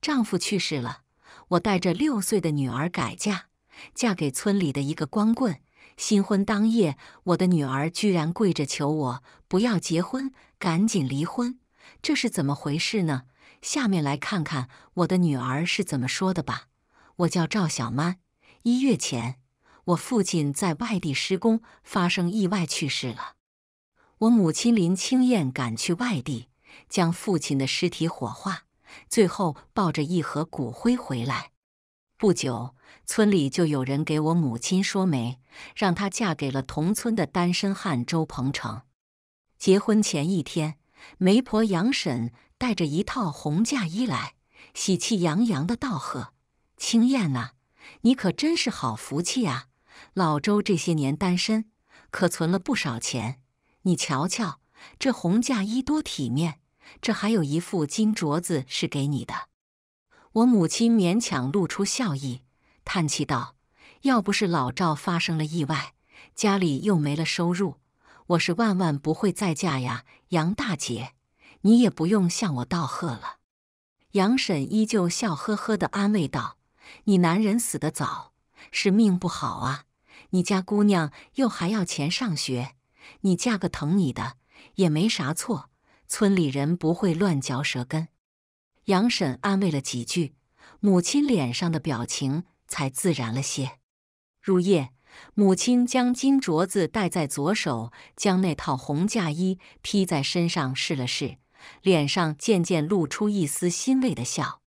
丈夫去世了，我带着六岁的女儿改嫁，嫁给村里的一个光棍。新婚当夜，我的女儿居然跪着求我不要结婚，赶紧离婚，这是怎么回事呢？下面来看看我的女儿是怎么说的吧。我叫赵小曼，一月前，我父亲在外地施工发生意外去世了，我母亲林青燕赶去外地将父亲的尸体火化。最后抱着一盒骨灰回来。不久，村里就有人给我母亲说媒，让她嫁给了同村的单身汉周鹏程。结婚前一天，媒婆杨婶带着一套红嫁衣来，喜气洋洋的道贺：“青燕啊，你可真是好福气啊！老周这些年单身，可存了不少钱。你瞧瞧，这红嫁衣多体面。”这还有一副金镯子是给你的。我母亲勉强露出笑意，叹气道：“要不是老赵发生了意外，家里又没了收入，我是万万不会再嫁呀。”杨大姐，你也不用向我道贺了。杨婶依旧笑呵呵地安慰道：“你男人死得早，是命不好啊。你家姑娘又还要钱上学，你嫁个疼你的也没啥错。”村里人不会乱嚼舌根，杨婶安慰了几句，母亲脸上的表情才自然了些。入夜，母亲将金镯子戴在左手，将那套红嫁衣披在身上试了试，脸上渐渐露出一丝欣慰的笑。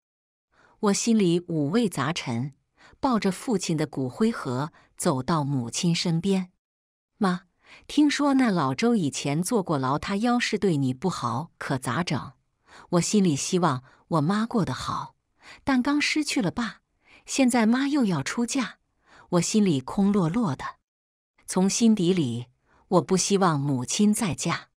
我心里五味杂陈，抱着父亲的骨灰盒走到母亲身边，妈。听说那老周以前坐过牢，他要是对你不好，可咋整？我心里希望我妈过得好，但刚失去了爸，现在妈又要出嫁，我心里空落落的。从心底里，我不希望母亲再嫁。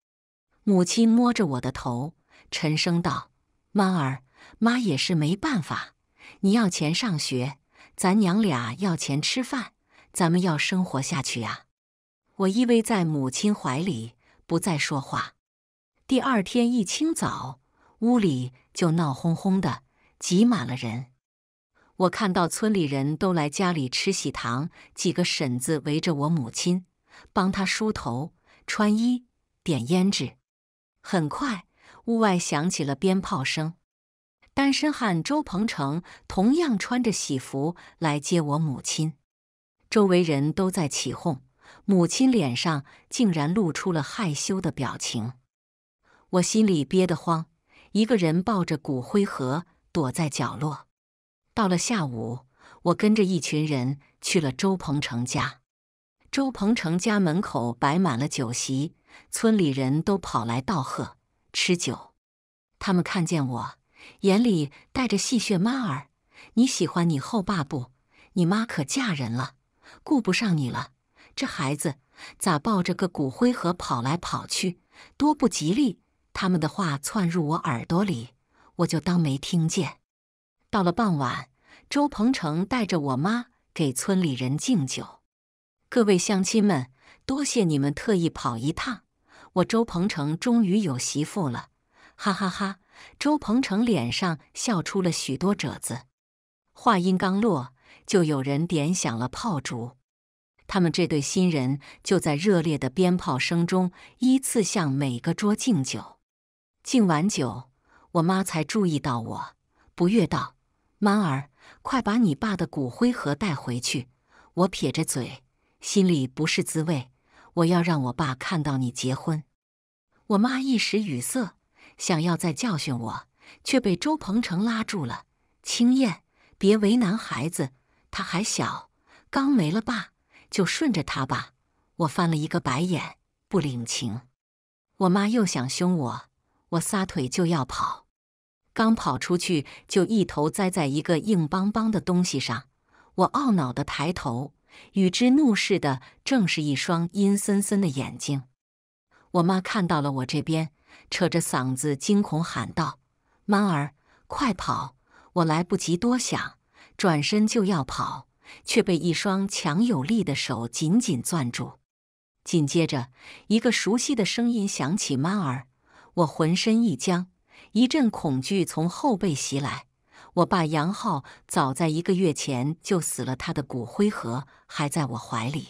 母亲摸着我的头，沉声道：“妈儿，妈也是没办法，你要钱上学，咱娘俩要钱吃饭，咱们要生活下去呀。”我依偎在母亲怀里，不再说话。第二天一清早，屋里就闹哄哄的，挤满了人。我看到村里人都来家里吃喜糖，几个婶子围着我母亲，帮她梳头、穿衣、点胭脂。很快，屋外响起了鞭炮声。单身汉周鹏程同样穿着喜服来接我母亲，周围人都在起哄。母亲脸上竟然露出了害羞的表情，我心里憋得慌，一个人抱着骨灰盒躲在角落。到了下午，我跟着一群人去了周鹏程家。周鹏程家门口摆满了酒席，村里人都跑来道贺吃酒。他们看见我，眼里带着戏谑：“妈儿，你喜欢你后爸不？你妈可嫁人了，顾不上你了。”这孩子咋抱着个骨灰盒跑来跑去，多不吉利！他们的话窜入我耳朵里，我就当没听见。到了傍晚，周鹏程带着我妈给村里人敬酒：“各位乡亲们，多谢你们特意跑一趟，我周鹏程终于有媳妇了！”哈哈哈，周鹏程脸上笑出了许多褶子。话音刚落，就有人点响了炮竹。他们这对新人就在热烈的鞭炮声中依次向每个桌敬酒，敬完酒，我妈才注意到我，不悦道：“曼儿，快把你爸的骨灰盒带回去。”我撇着嘴，心里不是滋味。我要让我爸看到你结婚。我妈一时语塞，想要再教训我，却被周鹏程拉住了：“青燕，别为难孩子，他还小，刚没了爸。”就顺着他吧，我翻了一个白眼，不领情。我妈又想凶我，我撒腿就要跑。刚跑出去，就一头栽在一个硬邦邦的东西上。我懊恼的抬头，与之怒视的正是一双阴森森的眼睛。我妈看到了我这边，扯着嗓子惊恐喊道：“曼儿，快跑！”我来不及多想，转身就要跑。却被一双强有力的手紧紧攥住，紧接着，一个熟悉的声音响起：“曼儿！”我浑身一僵，一阵恐惧从后背袭来。我爸杨浩早在一个月前就死了，他的骨灰盒还在我怀里，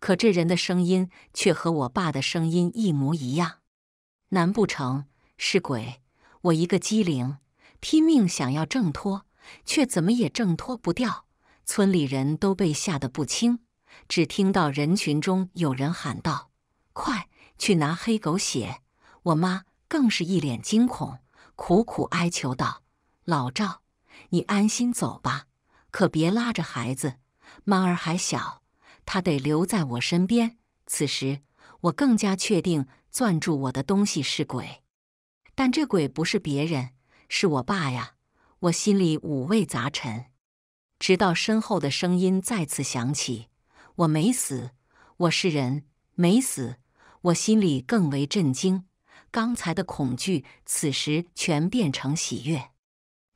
可这人的声音却和我爸的声音一模一样。难不成是鬼？我一个机灵，拼命想要挣脱，却怎么也挣脱不掉。村里人都被吓得不轻，只听到人群中有人喊道：“快去拿黑狗血！”我妈更是一脸惊恐，苦苦哀求道：“老赵，你安心走吧，可别拉着孩子，妈儿还小，他得留在我身边。”此时，我更加确定攥住我的东西是鬼，但这鬼不是别人，是我爸呀！我心里五味杂陈。直到身后的声音再次响起：“我没死，我是人，没死。”我心里更为震惊，刚才的恐惧此时全变成喜悦。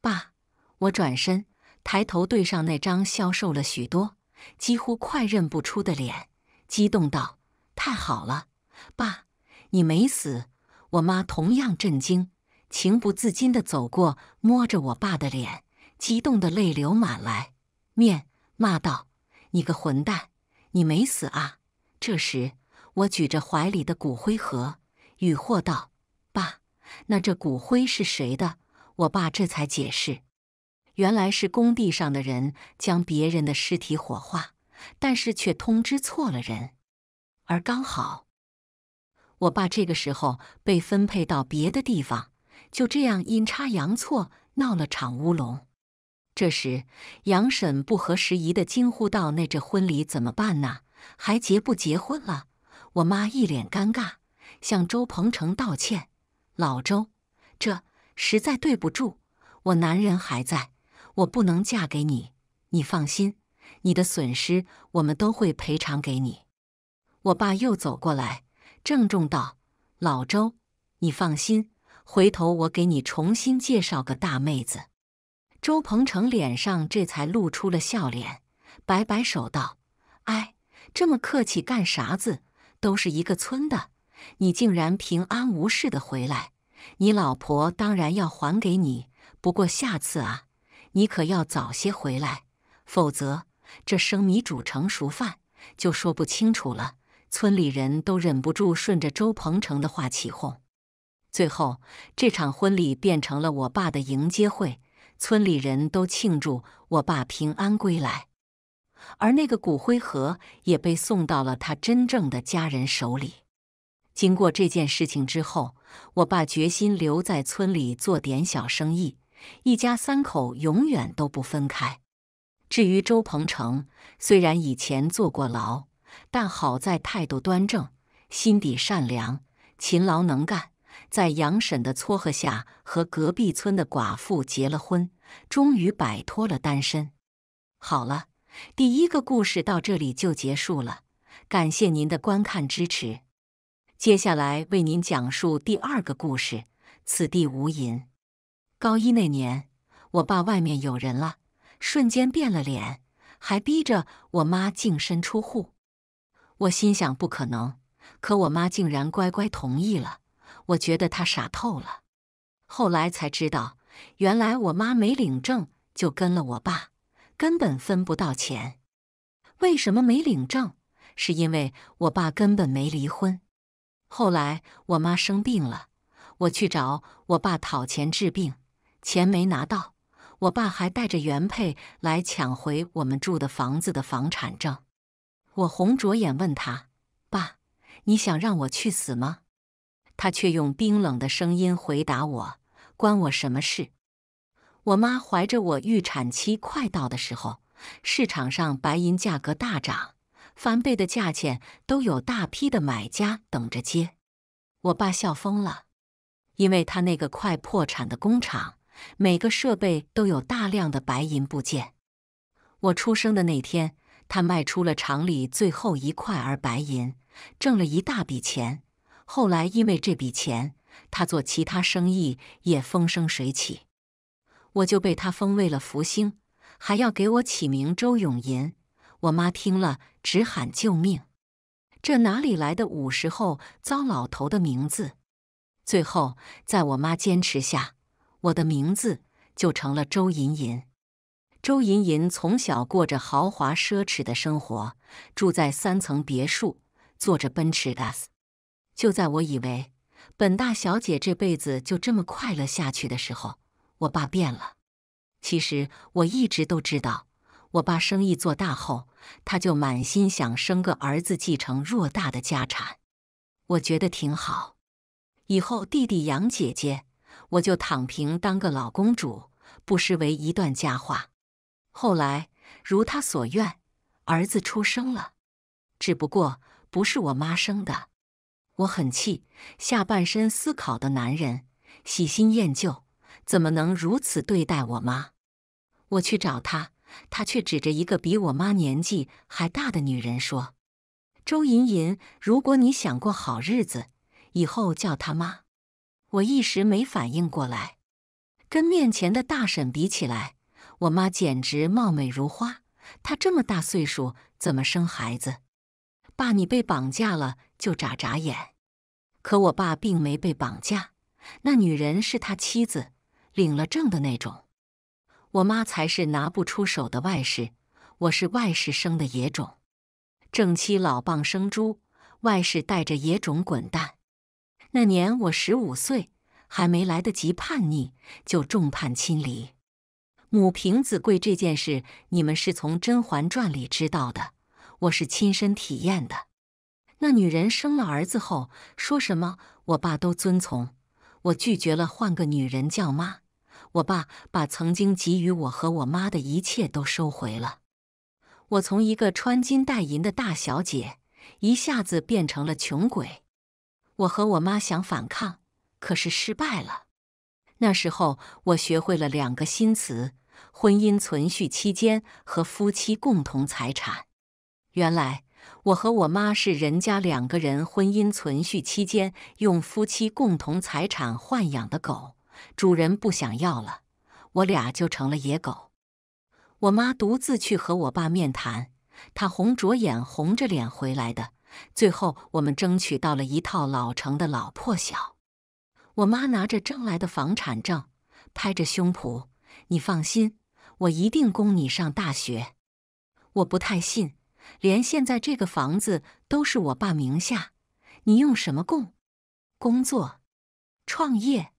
爸，我转身抬头对上那张消瘦了许多、几乎快认不出的脸，激动道：“太好了，爸，你没死！”我妈同样震惊，情不自禁地走过，摸着我爸的脸，激动的泪流满来。面骂道：“你个混蛋，你没死啊！”这时，我举着怀里的骨灰盒，疑惑道：“爸，那这骨灰是谁的？”我爸这才解释：“原来是工地上的人将别人的尸体火化，但是却通知错了人，而刚好我爸这个时候被分配到别的地方，就这样阴差阳错闹了场乌龙。”这时，杨婶不合时宜的惊呼道：“那这婚礼怎么办呢？还结不结婚了？”我妈一脸尴尬，向周鹏程道歉：“老周，这实在对不住，我男人还在，我不能嫁给你。你放心，你的损失我们都会赔偿给你。”我爸又走过来，郑重道：“老周，你放心，回头我给你重新介绍个大妹子。”周鹏程脸上这才露出了笑脸，摆摆手道：“哎，这么客气干啥子？都是一个村的，你竟然平安无事的回来，你老婆当然要还给你。不过下次啊，你可要早些回来，否则这生米煮成熟饭就说不清楚了。”村里人都忍不住顺着周鹏程的话起哄，最后这场婚礼变成了我爸的迎接会。村里人都庆祝我爸平安归来，而那个骨灰盒也被送到了他真正的家人手里。经过这件事情之后，我爸决心留在村里做点小生意，一家三口永远都不分开。至于周鹏程，虽然以前坐过牢，但好在态度端正，心底善良，勤劳能干。在杨婶的撮合下，和隔壁村的寡妇结了婚，终于摆脱了单身。好了，第一个故事到这里就结束了，感谢您的观看支持。接下来为您讲述第二个故事：此地无银。高一那年，我爸外面有人了，瞬间变了脸，还逼着我妈净身出户。我心想不可能，可我妈竟然乖乖同意了。我觉得他傻透了，后来才知道，原来我妈没领证就跟了我爸，根本分不到钱。为什么没领证？是因为我爸根本没离婚。后来我妈生病了，我去找我爸讨钱治病，钱没拿到，我爸还带着原配来抢回我们住的房子的房产证。我红着眼问他：“爸，你想让我去死吗？”他却用冰冷的声音回答我：“关我什么事？”我妈怀着我预产期快到的时候，市场上白银价格大涨，翻倍的价钱都有大批的买家等着接。我爸笑疯了，因为他那个快破产的工厂，每个设备都有大量的白银部件。我出生的那天，他卖出了厂里最后一块儿白银，挣了一大笔钱。后来因为这笔钱，他做其他生意也风生水起，我就被他封为了福星，还要给我起名周永银。我妈听了直喊救命，这哪里来的五十后糟老头的名字？最后在我妈坚持下，我的名字就成了周银银。周银银从小过着豪华奢侈的生活，住在三层别墅，坐着奔驰 gas。就在我以为本大小姐这辈子就这么快乐下去的时候，我爸变了。其实我一直都知道，我爸生意做大后，他就满心想生个儿子继承偌大的家产。我觉得挺好，以后弟弟养姐姐，我就躺平当个老公主，不失为一段佳话。后来如他所愿，儿子出生了，只不过不是我妈生的。我很气，下半身思考的男人，喜新厌旧，怎么能如此对待我妈？我去找他，他却指着一个比我妈年纪还大的女人说：“周莹莹，如果你想过好日子，以后叫她妈。”我一时没反应过来，跟面前的大婶比起来，我妈简直貌美如花。她这么大岁数，怎么生孩子？爸，你被绑架了！就眨眨眼，可我爸并没被绑架，那女人是他妻子，领了证的那种。我妈才是拿不出手的外室，我是外室生的野种。正妻老蚌生珠，外室带着野种滚蛋。那年我十五岁，还没来得及叛逆，就众叛亲离。母凭子贵这件事，你们是从《甄嬛传》里知道的，我是亲身体验的。那女人生了儿子后，说什么我爸都遵从。我拒绝了换个女人叫妈。我爸把曾经给予我和我妈的一切都收回了。我从一个穿金戴银的大小姐，一下子变成了穷鬼。我和我妈想反抗，可是失败了。那时候我学会了两个新词：婚姻存续期间和夫妻共同财产。原来。我和我妈是人家两个人婚姻存续期间用夫妻共同财产豢养的狗，主人不想要了，我俩就成了野狗。我妈独自去和我爸面谈，她红着眼、红着脸回来的。最后我们争取到了一套老城的老破小。我妈拿着挣来的房产证，拍着胸脯：“你放心，我一定供你上大学。”我不太信。连现在这个房子都是我爸名下，你用什么供？工作、创业、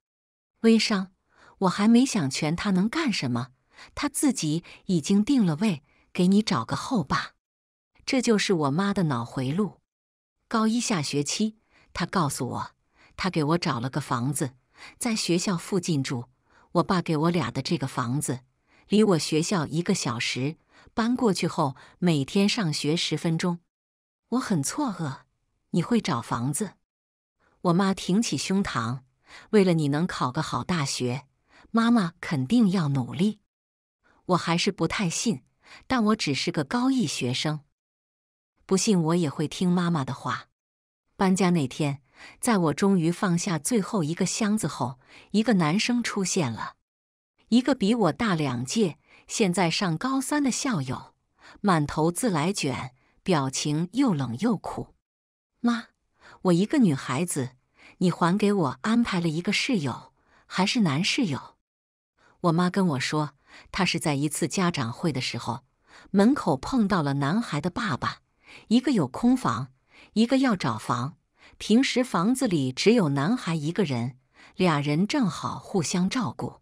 微商，我还没想全他能干什么。他自己已经定了位，给你找个后爸，这就是我妈的脑回路。高一下学期，她告诉我，她给我找了个房子，在学校附近住。我爸给我俩的这个房子，离我学校一个小时。搬过去后，每天上学十分钟，我很错愕。你会找房子？我妈挺起胸膛，为了你能考个好大学，妈妈肯定要努力。我还是不太信，但我只是个高一学生，不信我也会听妈妈的话。搬家那天，在我终于放下最后一个箱子后，一个男生出现了，一个比我大两届。现在上高三的校友，满头自来卷，表情又冷又苦。妈，我一个女孩子，你还给我安排了一个室友，还是男室友。我妈跟我说，她是在一次家长会的时候，门口碰到了男孩的爸爸，一个有空房，一个要找房，平时房子里只有男孩一个人，俩人正好互相照顾，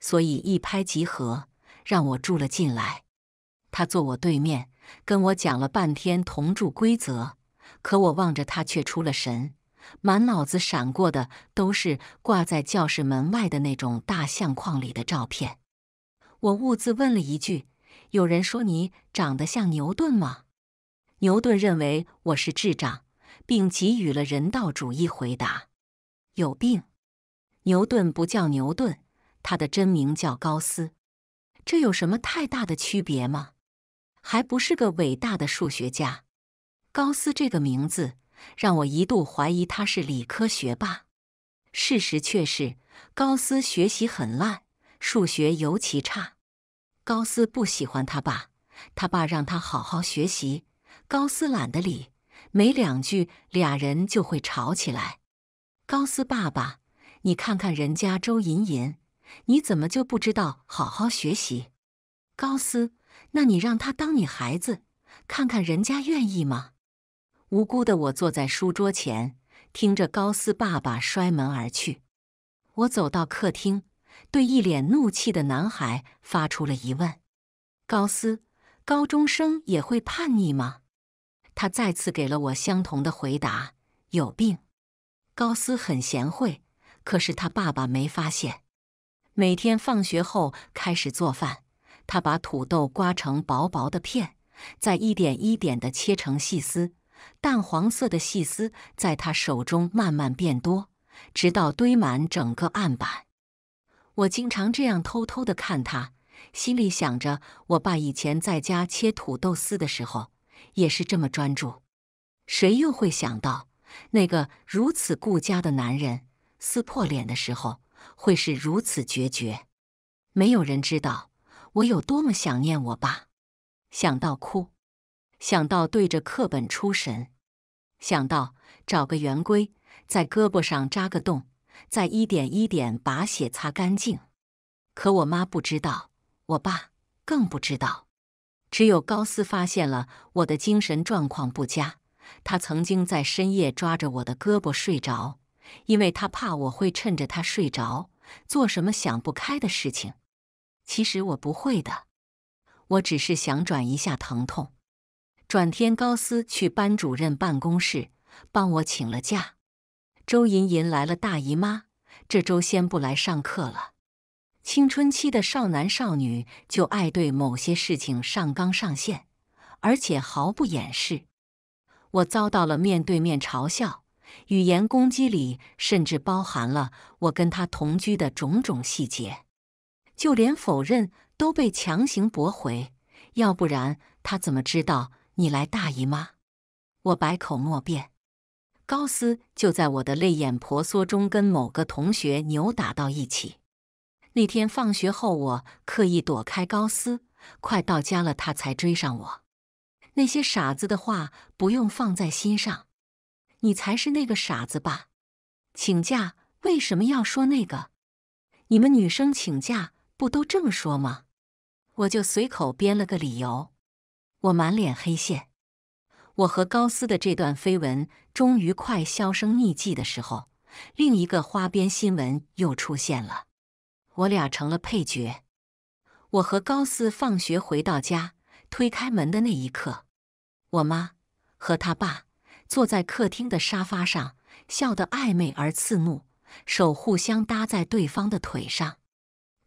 所以一拍即合。让我住了进来，他坐我对面，跟我讲了半天同住规则。可我望着他，却出了神，满脑子闪过的都是挂在教室门外的那种大相框里的照片。我兀自问了一句：“有人说你长得像牛顿吗？”牛顿认为我是智障，并给予了人道主义回答：“有病。”牛顿不叫牛顿，他的真名叫高斯。这有什么太大的区别吗？还不是个伟大的数学家，高斯这个名字让我一度怀疑他是理科学霸。事实却是，高斯学习很烂，数学尤其差。高斯不喜欢他爸，他爸让他好好学习，高斯懒得理，没两句俩人就会吵起来。高斯爸爸，你看看人家周莹莹。你怎么就不知道好好学习，高斯？那你让他当你孩子，看看人家愿意吗？无辜的我坐在书桌前，听着高斯爸爸摔门而去。我走到客厅，对一脸怒气的男孩发出了疑问：“高斯，高中生也会叛逆吗？”他再次给了我相同的回答：“有病。”高斯很贤惠，可是他爸爸没发现。每天放学后开始做饭，他把土豆刮成薄薄的片，再一点一点的切成细丝。淡黄色的细丝在他手中慢慢变多，直到堆满整个案板。我经常这样偷偷的看他，心里想着：我爸以前在家切土豆丝的时候也是这么专注。谁又会想到，那个如此顾家的男人撕破脸的时候？会是如此决绝，没有人知道我有多么想念我爸。想到哭，想到对着课本出神，想到找个圆规在胳膊上扎个洞，再一点一点把血擦干净。可我妈不知道，我爸更不知道。只有高斯发现了我的精神状况不佳，他曾经在深夜抓着我的胳膊睡着。因为他怕我会趁着他睡着做什么想不开的事情。其实我不会的，我只是想转一下疼痛。转天，高斯去班主任办公室帮我请了假。周莹莹来了大姨妈，这周先不来上课了。青春期的少男少女就爱对某些事情上纲上线，而且毫不掩饰。我遭到了面对面嘲笑。语言攻击里甚至包含了我跟他同居的种种细节，就连否认都被强行驳回。要不然他怎么知道你来大姨妈？我百口莫辩。高斯就在我的泪眼婆娑中跟某个同学扭打到一起。那天放学后，我刻意躲开高斯，快到家了他才追上我。那些傻子的话不用放在心上。你才是那个傻子吧？请假为什么要说那个？你们女生请假不都这么说吗？我就随口编了个理由，我满脸黑线。我和高斯的这段绯闻终于快销声匿迹的时候，另一个花边新闻又出现了，我俩成了配角。我和高斯放学回到家，推开门的那一刻，我妈和他爸。坐在客厅的沙发上，笑得暧昧而刺目，手互相搭在对方的腿上。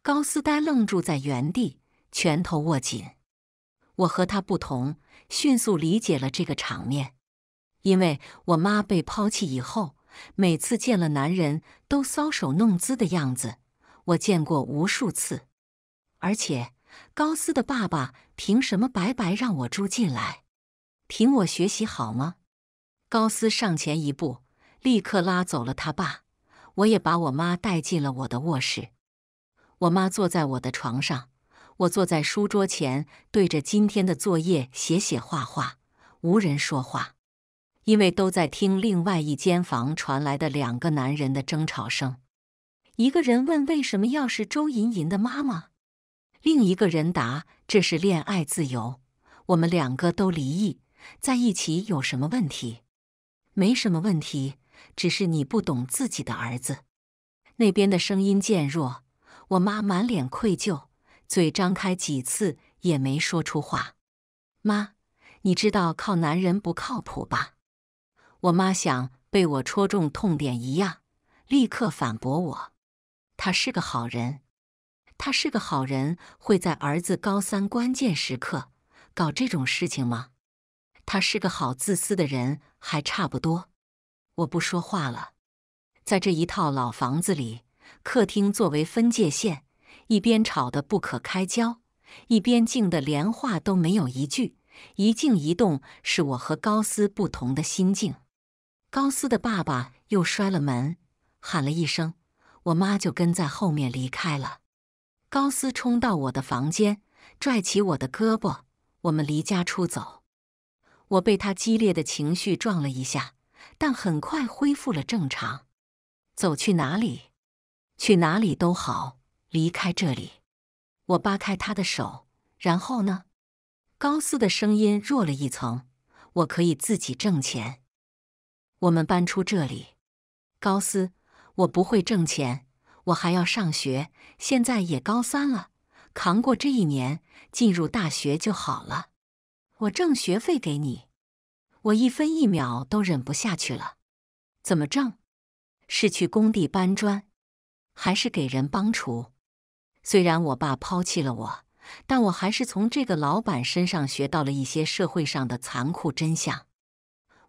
高斯呆愣住在原地，拳头握紧。我和他不同，迅速理解了这个场面。因为我妈被抛弃以后，每次见了男人都搔首弄姿的样子，我见过无数次。而且，高斯的爸爸凭什么白白让我住进来？凭我学习好吗？高斯上前一步，立刻拉走了他爸。我也把我妈带进了我的卧室。我妈坐在我的床上，我坐在书桌前，对着今天的作业写写画画。无人说话，因为都在听另外一间房传来的两个男人的争吵声。一个人问：“为什么要是周莹莹的妈妈？”另一个人答：“这是恋爱自由。我们两个都离异，在一起有什么问题？”没什么问题，只是你不懂自己的儿子。那边的声音渐弱，我妈满脸愧疚，嘴张开几次也没说出话。妈，你知道靠男人不靠谱吧？我妈想被我戳中痛点一样，立刻反驳我：“他是个好人，他是个好人会在儿子高三关键时刻搞这种事情吗？他是个好自私的人。”还差不多，我不说话了。在这一套老房子里，客厅作为分界线，一边吵得不可开交，一边静得连话都没有一句。一静一动，是我和高斯不同的心境。高斯的爸爸又摔了门，喊了一声，我妈就跟在后面离开了。高斯冲到我的房间，拽起我的胳膊，我们离家出走。我被他激烈的情绪撞了一下，但很快恢复了正常。走去哪里？去哪里都好，离开这里。我扒开他的手，然后呢？高斯的声音弱了一层。我可以自己挣钱。我们搬出这里。高斯，我不会挣钱，我还要上学，现在也高三了，扛过这一年，进入大学就好了。我挣学费给你，我一分一秒都忍不下去了。怎么挣？是去工地搬砖，还是给人帮厨？虽然我爸抛弃了我，但我还是从这个老板身上学到了一些社会上的残酷真相。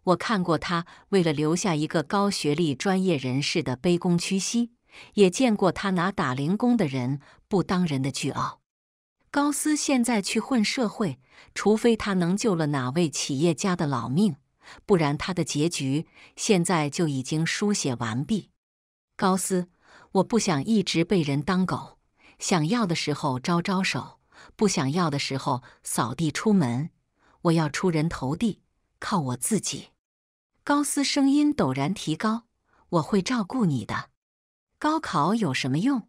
我看过他为了留下一个高学历专业人士的卑躬屈膝，也见过他拿打零工的人不当人的巨傲。高斯现在去混社会，除非他能救了哪位企业家的老命，不然他的结局现在就已经书写完毕。高斯，我不想一直被人当狗，想要的时候招招手，不想要的时候扫地出门。我要出人头地，靠我自己。高斯声音陡然提高：“我会照顾你的。高考有什么用？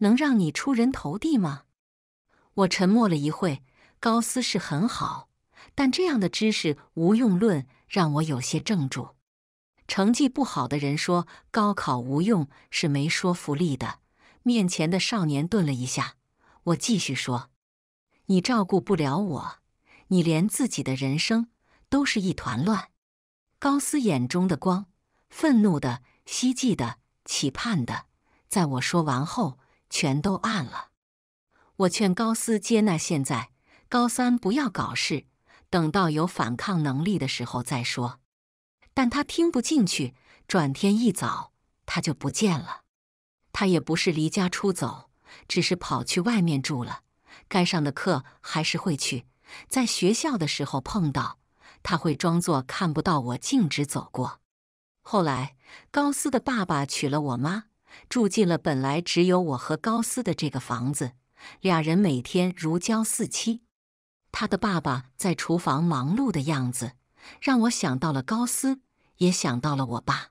能让你出人头地吗？”我沉默了一会，高斯是很好，但这样的知识无用论让我有些怔住。成绩不好的人说高考无用是没说服力的。面前的少年顿了一下，我继续说：“你照顾不了我，你连自己的人生都是一团乱。”高斯眼中的光，愤怒的、希冀的、期盼的，在我说完后全都暗了。我劝高斯接纳现在，高三不要搞事，等到有反抗能力的时候再说。但他听不进去，转天一早他就不见了。他也不是离家出走，只是跑去外面住了。该上的课还是会去，在学校的时候碰到，他会装作看不到我，径直走过。后来，高斯的爸爸娶了我妈，住进了本来只有我和高斯的这个房子。俩人每天如胶似漆，他的爸爸在厨房忙碌的样子，让我想到了高斯，也想到了我爸。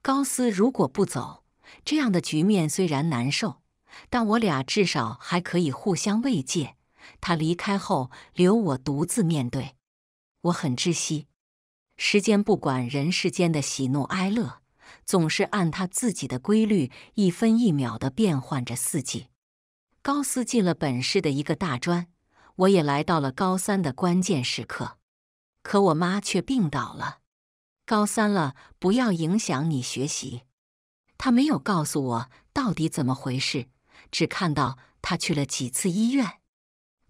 高斯如果不走，这样的局面虽然难受，但我俩至少还可以互相慰藉。他离开后，留我独自面对，我很窒息。时间不管人世间的喜怒哀乐，总是按他自己的规律，一分一秒地变换着四季。高斯进了本市的一个大专，我也来到了高三的关键时刻。可我妈却病倒了。高三了，不要影响你学习。他没有告诉我到底怎么回事，只看到他去了几次医院。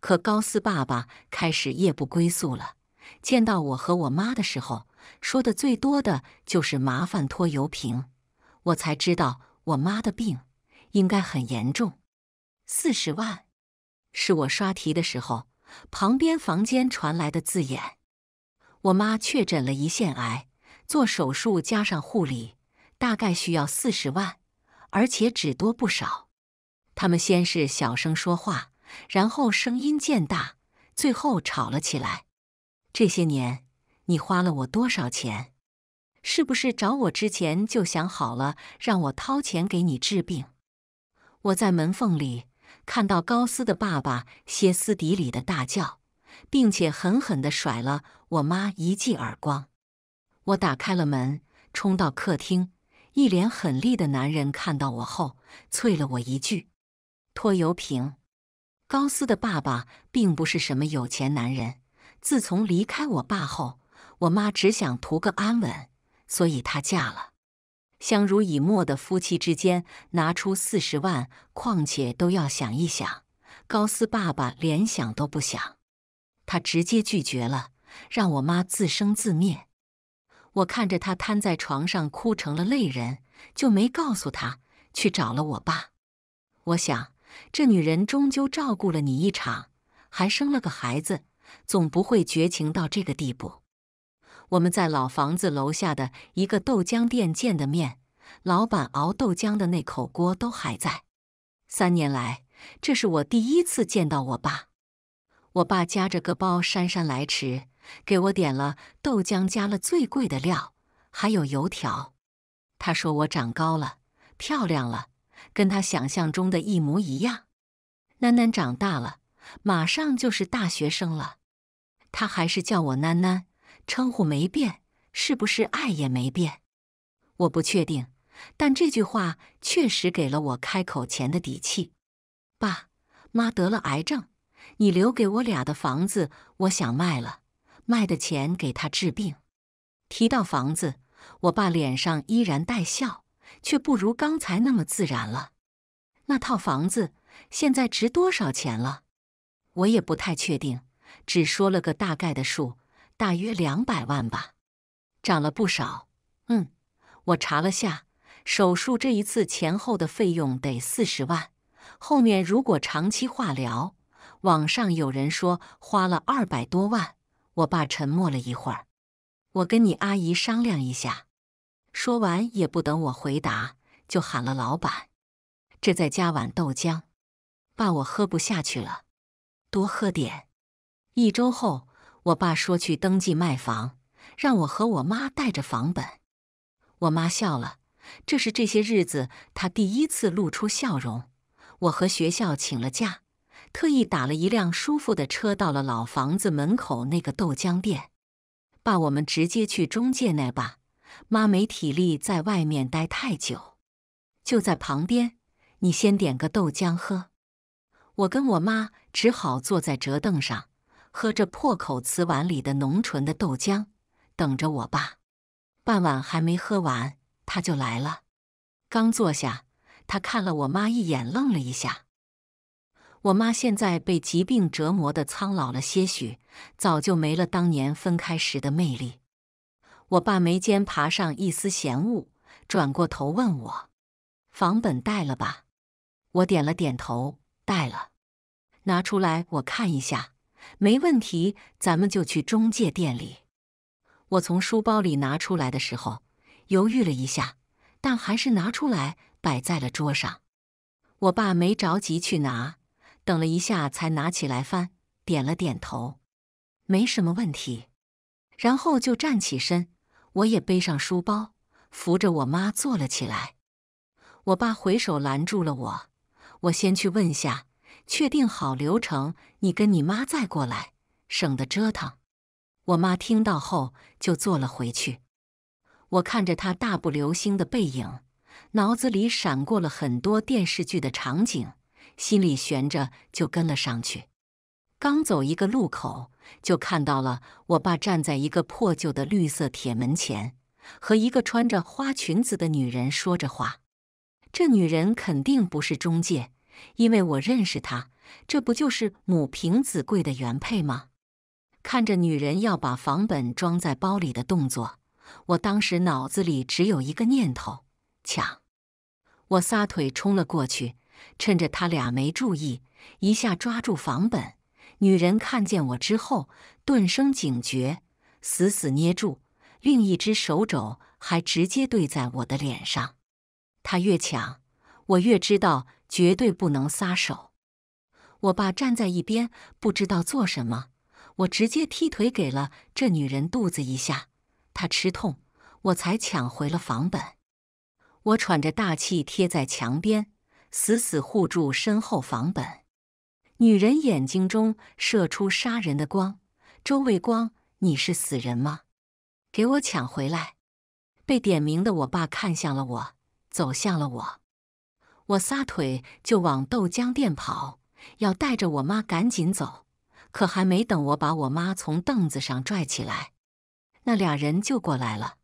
可高斯爸爸开始夜不归宿了。见到我和我妈的时候，说的最多的就是麻烦拖油瓶。我才知道我妈的病应该很严重。四十万，是我刷题的时候旁边房间传来的字眼。我妈确诊了胰腺癌，做手术加上护理大概需要四十万，而且只多不少。他们先是小声说话，然后声音渐大，最后吵了起来。这些年你花了我多少钱？是不是找我之前就想好了让我掏钱给你治病？我在门缝里。看到高斯的爸爸歇斯底里的大叫，并且狠狠的甩了我妈一记耳光，我打开了门，冲到客厅，一脸狠厉的男人看到我后，啐了我一句：“拖油瓶。”高斯的爸爸并不是什么有钱男人，自从离开我爸后，我妈只想图个安稳，所以她嫁了。相濡以沫的夫妻之间拿出四十万，况且都要想一想。高斯爸爸连想都不想，他直接拒绝了，让我妈自生自灭。我看着他瘫在床上，哭成了泪人，就没告诉他，去找了我爸。我想，这女人终究照顾了你一场，还生了个孩子，总不会绝情到这个地步。我们在老房子楼下的一个豆浆店见的面，老板熬豆浆的那口锅都还在。三年来，这是我第一次见到我爸。我爸夹着个包姗姗来迟，给我点了豆浆，加了最贵的料，还有油条。他说我长高了，漂亮了，跟他想象中的一模一样。囡囡长大了，马上就是大学生了，他还是叫我囡囡。称呼没变，是不是爱也没变？我不确定，但这句话确实给了我开口前的底气。爸妈得了癌症，你留给我俩的房子，我想卖了，卖的钱给他治病。提到房子，我爸脸上依然带笑，却不如刚才那么自然了。那套房子现在值多少钱了？我也不太确定，只说了个大概的数。大约两百万吧，涨了不少。嗯，我查了下，手术这一次前后的费用得四十万，后面如果长期化疗，网上有人说花了二百多万。我爸沉默了一会儿，我跟你阿姨商量一下。说完也不等我回答，就喊了老板：“这再加碗豆浆，爸，我喝不下去了，多喝点。”一周后。我爸说去登记卖房，让我和我妈带着房本。我妈笑了，这是这些日子她第一次露出笑容。我和学校请了假，特意打了一辆舒服的车，到了老房子门口那个豆浆店。爸，我们直接去中介那吧。妈没体力在外面待太久，就在旁边。你先点个豆浆喝。我跟我妈只好坐在折凳上。喝着破口瓷碗里的浓醇的豆浆，等着我爸。半碗还没喝完，他就来了。刚坐下，他看了我妈一眼，愣了一下。我妈现在被疾病折磨的苍老了些许，早就没了当年分开时的魅力。我爸眉间爬上一丝嫌恶，转过头问我：“房本带了吧？”我点了点头：“带了。”拿出来我看一下。没问题，咱们就去中介店里。我从书包里拿出来的时候，犹豫了一下，但还是拿出来摆在了桌上。我爸没着急去拿，等了一下才拿起来翻，点了点头，没什么问题。然后就站起身，我也背上书包，扶着我妈坐了起来。我爸回手拦住了我：“我先去问下。”确定好流程，你跟你妈再过来，省得折腾。我妈听到后就坐了回去。我看着她大步流星的背影，脑子里闪过了很多电视剧的场景，心里悬着，就跟了上去。刚走一个路口，就看到了我爸站在一个破旧的绿色铁门前，和一个穿着花裙子的女人说着话。这女人肯定不是中介。因为我认识他，这不就是母凭子贵的原配吗？看着女人要把房本装在包里的动作，我当时脑子里只有一个念头：抢！我撒腿冲了过去，趁着他俩没注意，一下抓住房本。女人看见我之后，顿生警觉，死死捏住，另一只手肘还直接对在我的脸上。她越抢，我越知道。绝对不能撒手！我爸站在一边，不知道做什么。我直接踢腿给了这女人肚子一下，她吃痛，我才抢回了房本。我喘着大气，贴在墙边，死死护住身后房本。女人眼睛中射出杀人的光：“周卫光，你是死人吗？给我抢回来！”被点名的我爸看向了我，走向了我。我撒腿就往豆浆店跑，要带着我妈赶紧走。可还没等我把我妈从凳子上拽起来，那俩人就过来了。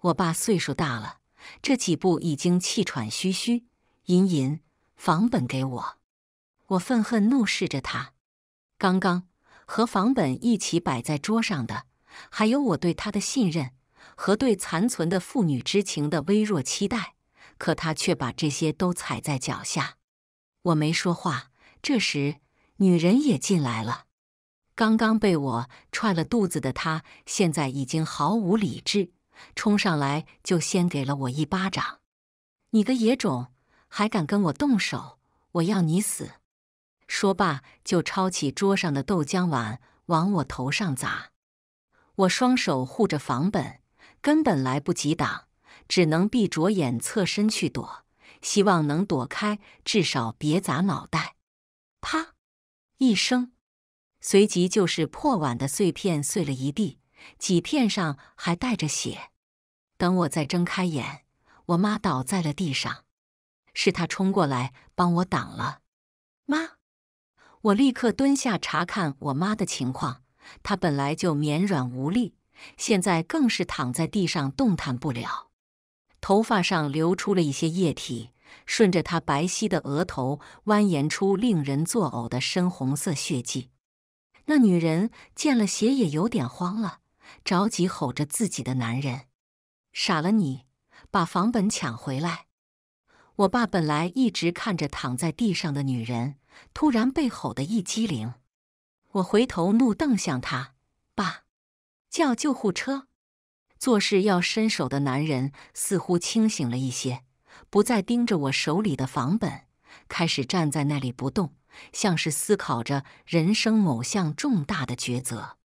我爸岁数大了，这几步已经气喘吁吁。银银，房本给我！我愤恨怒视着他。刚刚和房本一起摆在桌上的，还有我对他的信任和对残存的父女之情的微弱期待。可他却把这些都踩在脚下，我没说话。这时，女人也进来了。刚刚被我踹了肚子的她，现在已经毫无理智，冲上来就先给了我一巴掌：“你个野种，还敢跟我动手！我要你死！”说罢，就抄起桌上的豆浆碗往我头上砸。我双手护着房本，根本来不及挡。只能闭着眼，侧身去躲，希望能躲开，至少别砸脑袋。啪！一声，随即就是破碗的碎片碎了一地，几片上还带着血。等我再睁开眼，我妈倒在了地上，是她冲过来帮我挡了。妈！我立刻蹲下查看我妈的情况，她本来就绵软无力，现在更是躺在地上动弹不了。头发上流出了一些液体，顺着她白皙的额头蜿蜒出令人作呕的深红色血迹。那女人见了血也有点慌了，着急吼着自己的男人：“傻了你，把房本抢回来！”我爸本来一直看着躺在地上的女人，突然被吼的一激灵。我回头怒瞪向他：“爸，叫救护车！”做事要伸手的男人似乎清醒了一些，不再盯着我手里的房本，开始站在那里不动，像是思考着人生某项重大的抉择。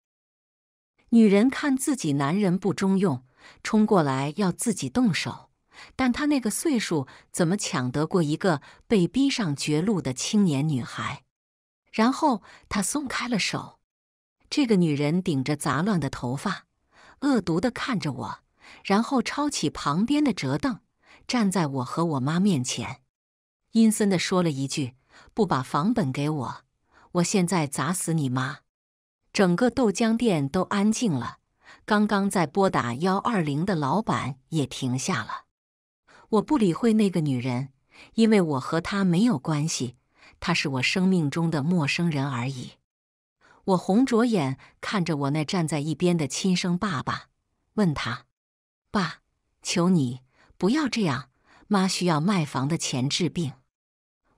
女人看自己男人不中用，冲过来要自己动手，但她那个岁数怎么抢得过一个被逼上绝路的青年女孩？然后她松开了手。这个女人顶着杂乱的头发。恶毒地看着我，然后抄起旁边的折凳，站在我和我妈面前，阴森地说了一句：“不把房本给我，我现在砸死你妈！”整个豆浆店都安静了，刚刚在拨打幺二零的老板也停下了。我不理会那个女人，因为我和她没有关系，她是我生命中的陌生人而已。我红着眼看着我那站在一边的亲生爸爸，问他：“爸，求你不要这样，妈需要卖房的钱治病。”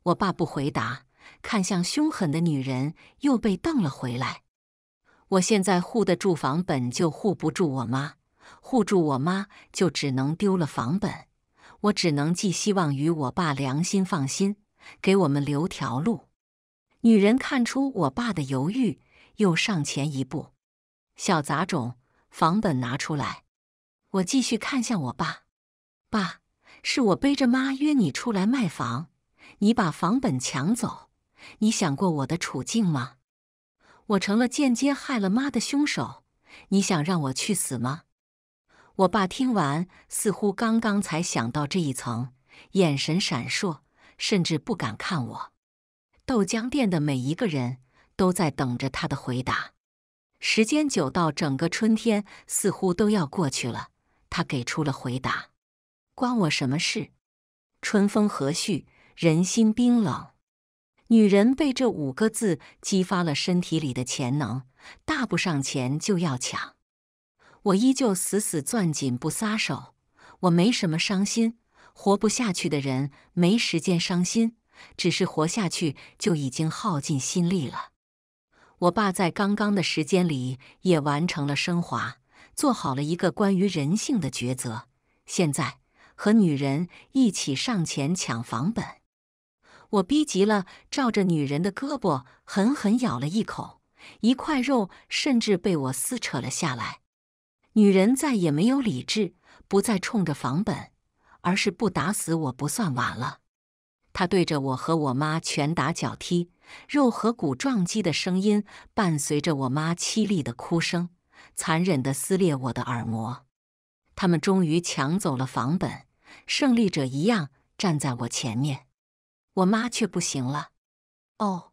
我爸不回答，看向凶狠的女人，又被瞪了回来。我现在护的住房本就护不住我妈，护住我妈就只能丢了房本，我只能寄希望于我爸良心放心，给我们留条路。女人看出我爸的犹豫。又上前一步，小杂种，房本拿出来！我继续看向我爸，爸，是我背着妈约你出来卖房，你把房本抢走，你想过我的处境吗？我成了间接害了妈的凶手，你想让我去死吗？我爸听完，似乎刚刚才想到这一层，眼神闪烁，甚至不敢看我。豆浆店的每一个人。都在等着他的回答，时间久到整个春天似乎都要过去了。他给出了回答：“关我什么事？”春风和煦，人心冰冷。女人被这五个字激发了身体里的潜能，大步上前就要抢。我依旧死死攥紧不撒手。我没什么伤心，活不下去的人没时间伤心，只是活下去就已经耗尽心力了。我爸在刚刚的时间里也完成了升华，做好了一个关于人性的抉择。现在和女人一起上前抢房本，我逼急了，照着女人的胳膊狠狠咬了一口，一块肉甚至被我撕扯了下来。女人再也没有理智，不再冲着房本，而是不打死我不算完了。他对着我和我妈拳打脚踢，肉和骨撞击的声音伴随着我妈凄厉的哭声，残忍地撕裂我的耳膜。他们终于抢走了房本，胜利者一样站在我前面。我妈却不行了。哦，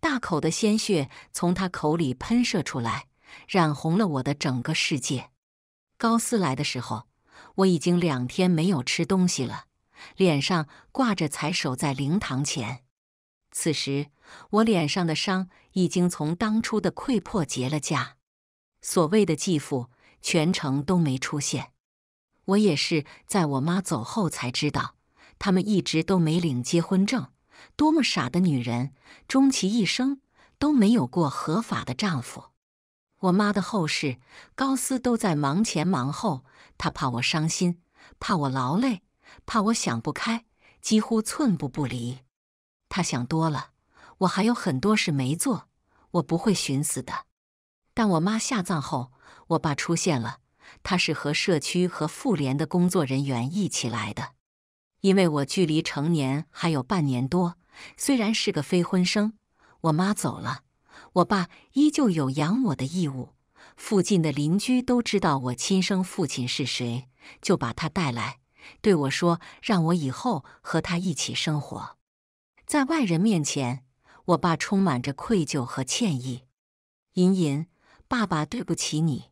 大口的鲜血从她口里喷射出来，染红了我的整个世界。高斯来的时候，我已经两天没有吃东西了。脸上挂着才守在灵堂前。此时，我脸上的伤已经从当初的溃破结了痂。所谓的继父全程都没出现。我也是在我妈走后才知道，他们一直都没领结婚证。多么傻的女人，终其一生都没有过合法的丈夫。我妈的后事，高斯都在忙前忙后，他怕我伤心，怕我劳累。怕我想不开，几乎寸步不离。他想多了，我还有很多事没做，我不会寻死的。但我妈下葬后，我爸出现了，他是和社区和妇联的工作人员一起来的。因为我距离成年还有半年多，虽然是个非婚生，我妈走了，我爸依旧有养我的义务。附近的邻居都知道我亲生父亲是谁，就把他带来。对我说：“让我以后和他一起生活。”在外人面前，我爸充满着愧疚和歉意：“银银，爸爸对不起你。”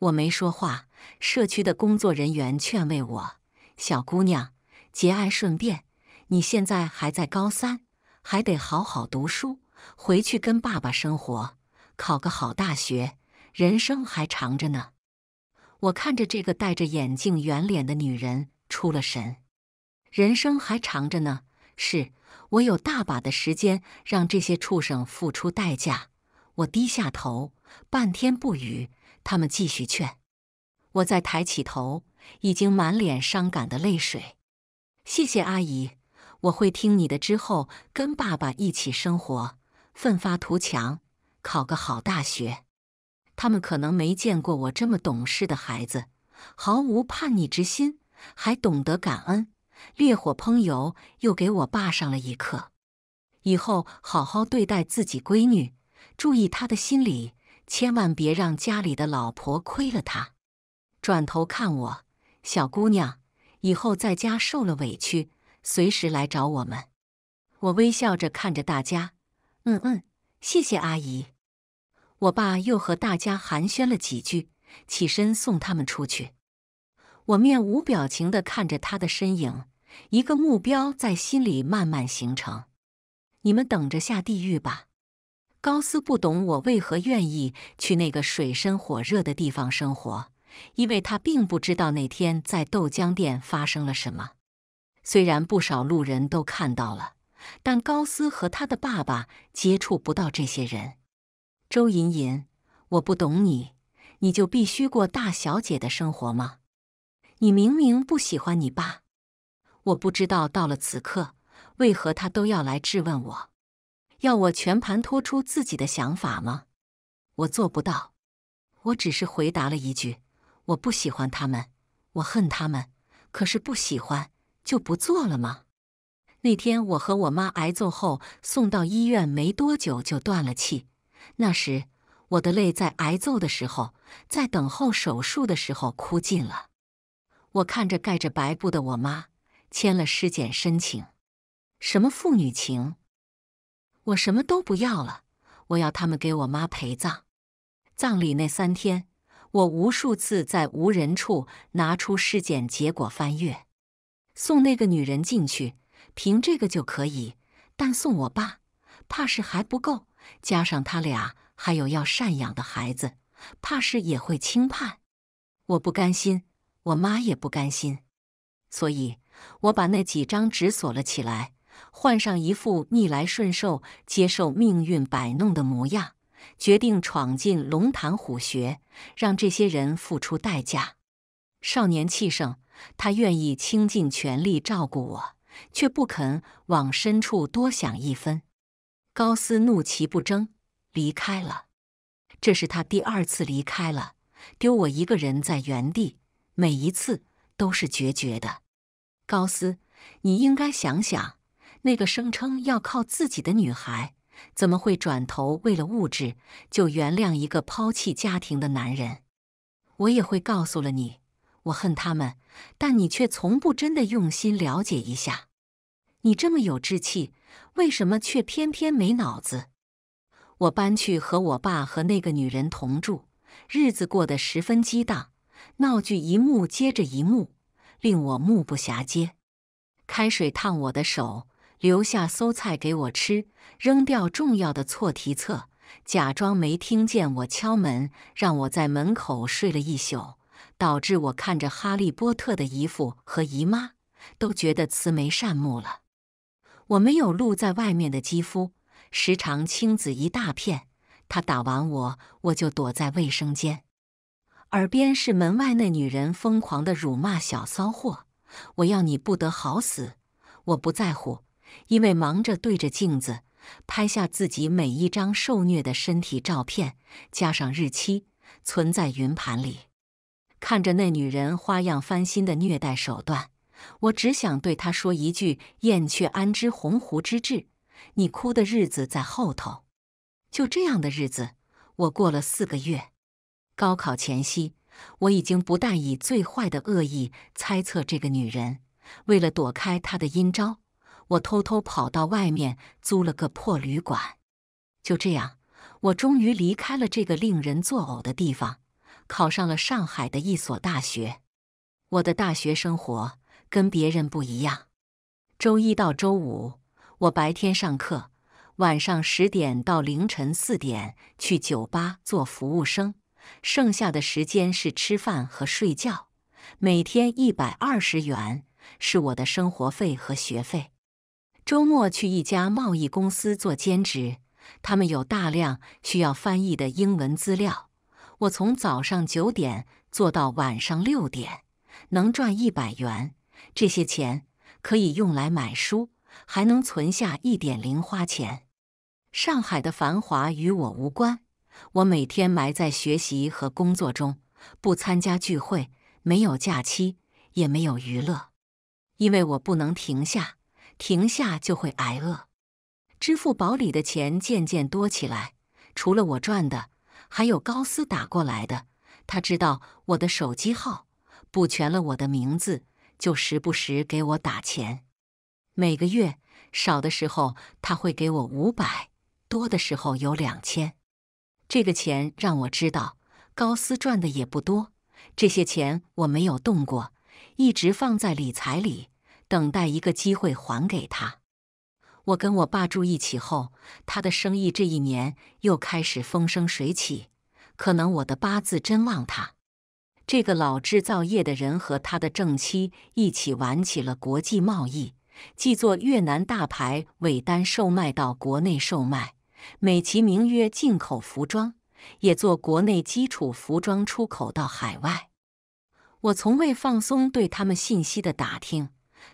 我没说话。社区的工作人员劝慰我：“小姑娘，节哀顺变。你现在还在高三，还得好好读书。回去跟爸爸生活，考个好大学，人生还长着呢。”我看着这个戴着眼镜、圆脸的女人，出了神。人生还长着呢，是我有大把的时间让这些畜生付出代价。我低下头，半天不语。他们继续劝。我再抬起头，已经满脸伤感的泪水。谢谢阿姨，我会听你的。之后跟爸爸一起生活，奋发图强，考个好大学。他们可能没见过我这么懂事的孩子，毫无叛逆之心，还懂得感恩。烈火烹油又给我爸上了一课，以后好好对待自己闺女，注意她的心理，千万别让家里的老婆亏了她。转头看我，小姑娘，以后在家受了委屈，随时来找我们。我微笑着看着大家，嗯嗯，谢谢阿姨。我爸又和大家寒暄了几句，起身送他们出去。我面无表情的看着他的身影，一个目标在心里慢慢形成。你们等着下地狱吧！高斯不懂我为何愿意去那个水深火热的地方生活，因为他并不知道那天在豆浆店发生了什么。虽然不少路人都看到了，但高斯和他的爸爸接触不到这些人。周隐隐，我不懂你，你就必须过大小姐的生活吗？你明明不喜欢你爸，我不知道到了此刻，为何他都要来质问我，要我全盘托出自己的想法吗？我做不到，我只是回答了一句：我不喜欢他们，我恨他们。可是不喜欢就不做了吗？那天我和我妈挨揍后，送到医院没多久就断了气。那时，我的泪在挨揍的时候，在等候手术的时候哭尽了。我看着盖着白布的我妈，签了尸检申请。什么父女情？我什么都不要了，我要他们给我妈陪葬。葬礼那三天，我无数次在无人处拿出尸检结果翻阅。送那个女人进去，凭这个就可以；但送我爸，怕是还不够。加上他俩还有要赡养的孩子，怕是也会轻判。我不甘心，我妈也不甘心，所以我把那几张纸锁了起来，换上一副逆来顺受、接受命运摆弄的模样，决定闯进龙潭虎穴，让这些人付出代价。少年气盛，他愿意倾尽全力照顾我，却不肯往深处多想一分。高斯怒其不争，离开了。这是他第二次离开了，丢我一个人在原地。每一次都是决绝的。高斯，你应该想想，那个声称要靠自己的女孩，怎么会转头为了物质就原谅一个抛弃家庭的男人？我也会告诉了你，我恨他们，但你却从不真的用心了解一下。你这么有志气。为什么却偏偏没脑子？我搬去和我爸和那个女人同住，日子过得十分激荡，闹剧一幕接着一幕，令我目不暇接。开水烫我的手，留下馊菜给我吃，扔掉重要的错题册，假装没听见我敲门，让我在门口睡了一宿，导致我看着哈利波特的姨父和姨妈都觉得慈眉善目了。我没有露在外面的肌肤，时常青紫一大片。他打完我，我就躲在卫生间，耳边是门外那女人疯狂的辱骂：“小骚货，我要你不得好死！”我不在乎，因为忙着对着镜子拍下自己每一张受虐的身体照片，加上日期，存在云盘里，看着那女人花样翻新的虐待手段。我只想对他说一句：“燕雀安知鸿鹄之志？”你哭的日子在后头。就这样的日子，我过了四个月。高考前夕，我已经不带以最坏的恶意猜测这个女人。为了躲开她的阴招，我偷偷跑到外面租了个破旅馆。就这样，我终于离开了这个令人作呕的地方，考上了上海的一所大学。我的大学生活。跟别人不一样。周一到周五，我白天上课，晚上十点到凌晨四点去酒吧做服务生，剩下的时间是吃饭和睡觉。每天一百二十元是我的生活费和学费。周末去一家贸易公司做兼职，他们有大量需要翻译的英文资料，我从早上九点做到晚上六点，能赚一百元。这些钱可以用来买书，还能存下一点零花钱。上海的繁华与我无关，我每天埋在学习和工作中，不参加聚会，没有假期，也没有娱乐，因为我不能停下，停下就会挨饿。支付宝里的钱渐渐多起来，除了我赚的，还有高斯打过来的。他知道我的手机号，补全了我的名字。就时不时给我打钱，每个月少的时候他会给我五百，多的时候有两千。这个钱让我知道高斯赚的也不多，这些钱我没有动过，一直放在理财里，等待一个机会还给他。我跟我爸住一起后，他的生意这一年又开始风生水起，可能我的八字真旺他。这个老制造业的人和他的正妻一起玩起了国际贸易，既做越南大牌尾单售卖到国内售卖，美其名曰进口服装，也做国内基础服装出口到海外。我从未放松对他们信息的打听。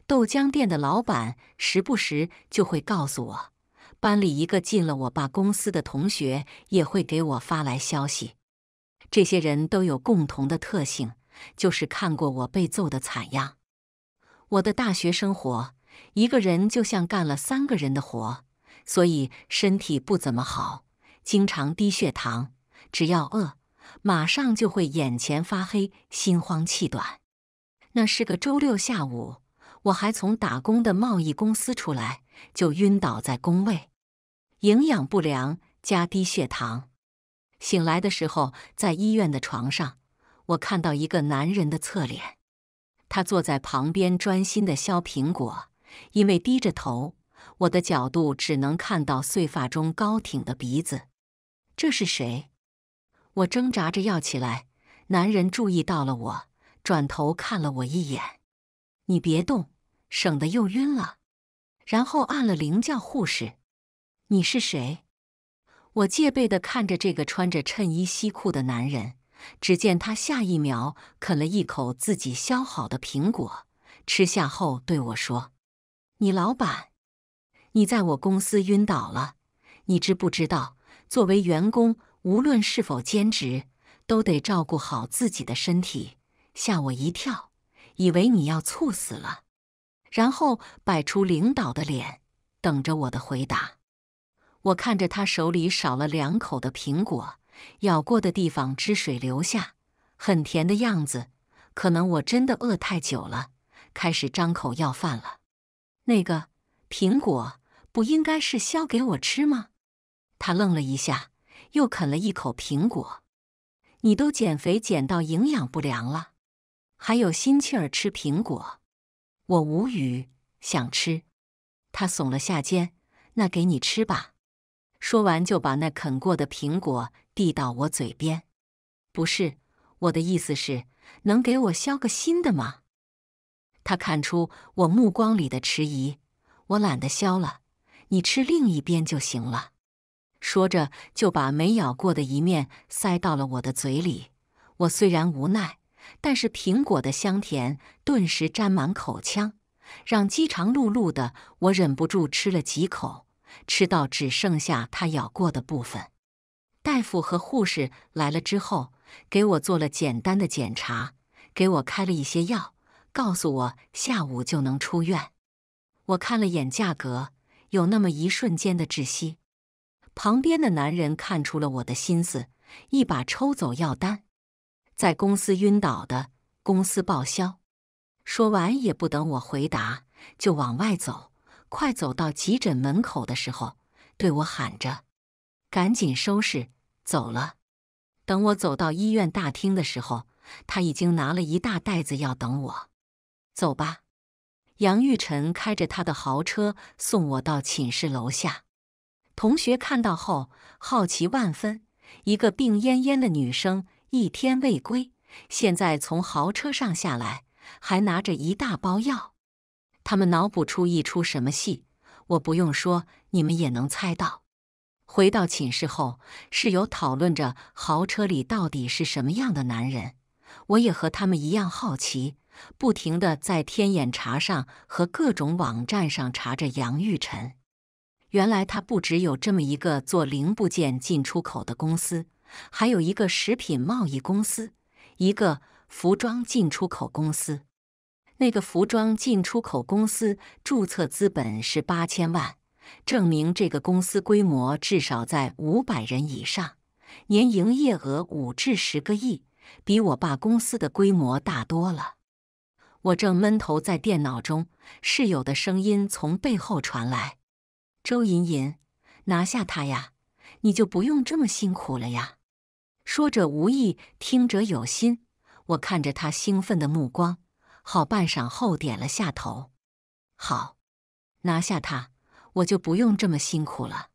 豆浆店的老板时不时就会告诉我，班里一个进了我爸公司的同学也会给我发来消息。这些人都有共同的特性，就是看过我被揍的惨样。我的大学生活，一个人就像干了三个人的活，所以身体不怎么好，经常低血糖。只要饿，马上就会眼前发黑、心慌气短。那是个周六下午，我还从打工的贸易公司出来，就晕倒在工位。营养不良加低血糖。醒来的时候，在医院的床上，我看到一个男人的侧脸。他坐在旁边，专心的削苹果。因为低着头，我的角度只能看到碎发中高挺的鼻子。这是谁？我挣扎着要起来，男人注意到了我，转头看了我一眼：“你别动，省得又晕了。”然后按了铃叫护士。你是谁？我戒备地看着这个穿着衬衣西裤的男人，只见他下一秒啃了一口自己削好的苹果，吃下后对我说：“你老板，你在我公司晕倒了，你知不知道？作为员工，无论是否兼职，都得照顾好自己的身体。”吓我一跳，以为你要猝死了，然后摆出领导的脸，等着我的回答。我看着他手里少了两口的苹果，咬过的地方汁水流下，很甜的样子。可能我真的饿太久了，开始张口要饭了。那个苹果不应该是削给我吃吗？他愣了一下，又啃了一口苹果。你都减肥减到营养不良了，还有心气儿吃苹果？我无语，想吃。他耸了下肩，那给你吃吧。说完，就把那啃过的苹果递到我嘴边。不是，我的意思是，能给我削个新的吗？他看出我目光里的迟疑，我懒得削了，你吃另一边就行了。说着，就把没咬过的一面塞到了我的嘴里。我虽然无奈，但是苹果的香甜顿时沾满口腔，让饥肠辘辘的我忍不住吃了几口。吃到只剩下他咬过的部分。大夫和护士来了之后，给我做了简单的检查，给我开了一些药，告诉我下午就能出院。我看了眼价格，有那么一瞬间的窒息。旁边的男人看出了我的心思，一把抽走药单，在公司晕倒的，公司报销。说完也不等我回答，就往外走。快走到急诊门口的时候，对我喊着：“赶紧收拾，走了。”等我走到医院大厅的时候，他已经拿了一大袋子药等我。走吧，杨玉晨开着他的豪车送我到寝室楼下。同学看到后好奇万分：一个病恹恹的女生一天未归，现在从豪车上下来，还拿着一大包药。他们脑补出一出什么戏？我不用说，你们也能猜到。回到寝室后，室友讨论着豪车里到底是什么样的男人。我也和他们一样好奇，不停的在天眼查上和各种网站上查着杨玉晨。原来他不只有这么一个做零部件进出口的公司，还有一个食品贸易公司，一个服装进出口公司。那个服装进出口公司注册资本是八千万，证明这个公司规模至少在五百人以上，年营业额五至十个亿，比我爸公司的规模大多了。我正闷头在电脑中，室友的声音从背后传来：“周莹莹，拿下他呀，你就不用这么辛苦了呀。”说者无意，听者有心。我看着他兴奋的目光。好，半晌后点了下头。好，拿下他，我就不用这么辛苦了。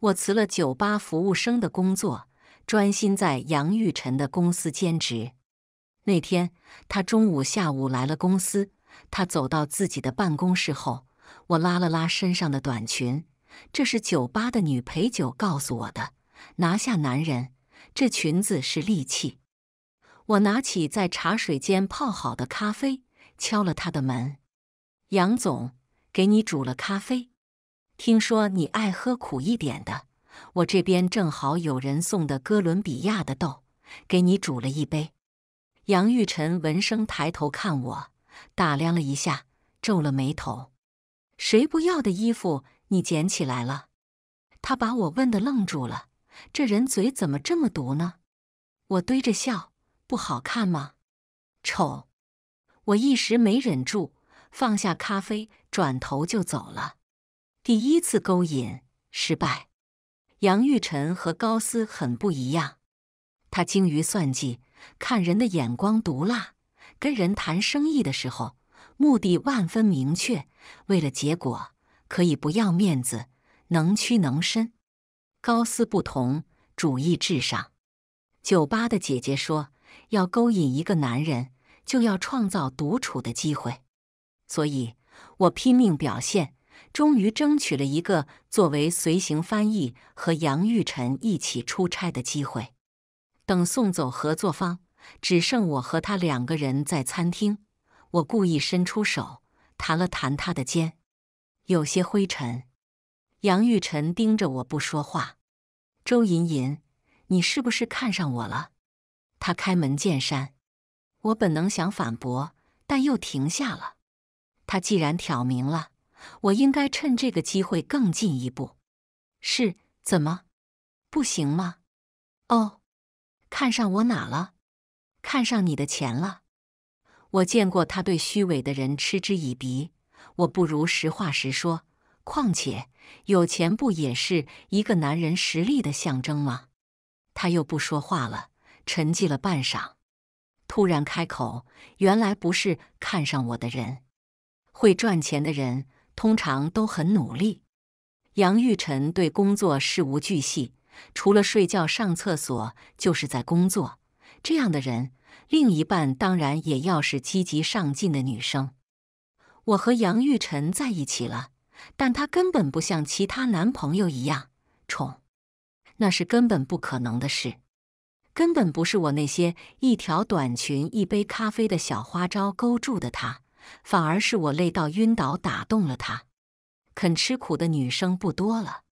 我辞了酒吧服务生的工作，专心在杨玉晨的公司兼职。那天他中午、下午来了公司，他走到自己的办公室后，我拉了拉身上的短裙。这是酒吧的女陪酒告诉我的：拿下男人，这裙子是利器。我拿起在茶水间泡好的咖啡，敲了他的门。杨总，给你煮了咖啡，听说你爱喝苦一点的，我这边正好有人送的哥伦比亚的豆，给你煮了一杯。杨玉晨闻声抬头看我，打量了一下，皱了眉头：“谁不要的衣服你捡起来了？”他把我问的愣住了，这人嘴怎么这么毒呢？我堆着笑。不好看吗？丑！我一时没忍住，放下咖啡，转头就走了。第一次勾引失败。杨玉辰和高斯很不一样，他精于算计，看人的眼光毒辣，跟人谈生意的时候目的万分明确，为了结果可以不要面子，能屈能伸。高斯不同，主义至上。酒吧的姐姐说。要勾引一个男人，就要创造独处的机会，所以我拼命表现，终于争取了一个作为随行翻译和杨玉辰一起出差的机会。等送走合作方，只剩我和他两个人在餐厅，我故意伸出手，弹了弹他的肩，有些灰尘。杨玉辰盯着我不说话。周莹莹，你是不是看上我了？他开门见山，我本能想反驳，但又停下了。他既然挑明了，我应该趁这个机会更进一步。是？怎么？不行吗？哦，看上我哪了？看上你的钱了？我见过他对虚伪的人嗤之以鼻，我不如实话实说。况且有钱不也是一个男人实力的象征吗？他又不说话了。沉寂了半晌，突然开口：“原来不是看上我的人，会赚钱的人通常都很努力。杨玉辰对工作事无巨细，除了睡觉、上厕所就是在工作。这样的人，另一半当然也要是积极上进的女生。我和杨玉辰在一起了，但他根本不像其他男朋友一样宠，那是根本不可能的事。”根本不是我那些一条短裙、一杯咖啡的小花招勾住的他，反而是我累到晕倒打动了他。肯吃苦的女生不多了，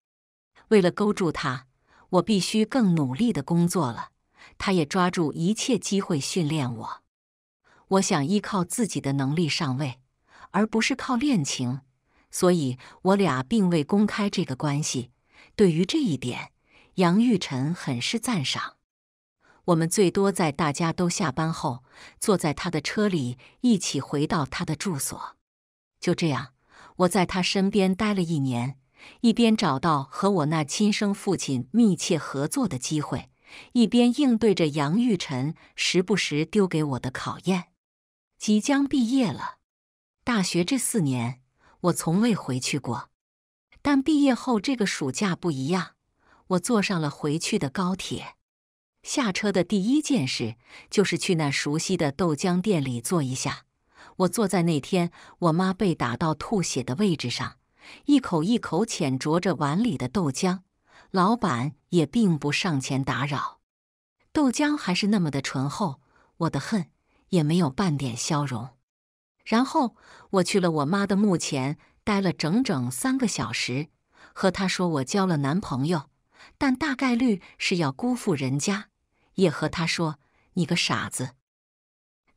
为了勾住他，我必须更努力的工作了。他也抓住一切机会训练我。我想依靠自己的能力上位，而不是靠恋情。所以我俩并未公开这个关系。对于这一点，杨玉晨很是赞赏。我们最多在大家都下班后，坐在他的车里一起回到他的住所。就这样，我在他身边待了一年，一边找到和我那亲生父亲密切合作的机会，一边应对着杨玉辰时不时丢给我的考验。即将毕业了，大学这四年我从未回去过，但毕业后这个暑假不一样，我坐上了回去的高铁。下车的第一件事就是去那熟悉的豆浆店里坐一下。我坐在那天我妈被打到吐血的位置上，一口一口浅啄着碗里的豆浆，老板也并不上前打扰。豆浆还是那么的醇厚，我的恨也没有半点消融。然后我去了我妈的墓前，待了整整三个小时，和她说我交了男朋友，但大概率是要辜负人家。也和他说：“你个傻子，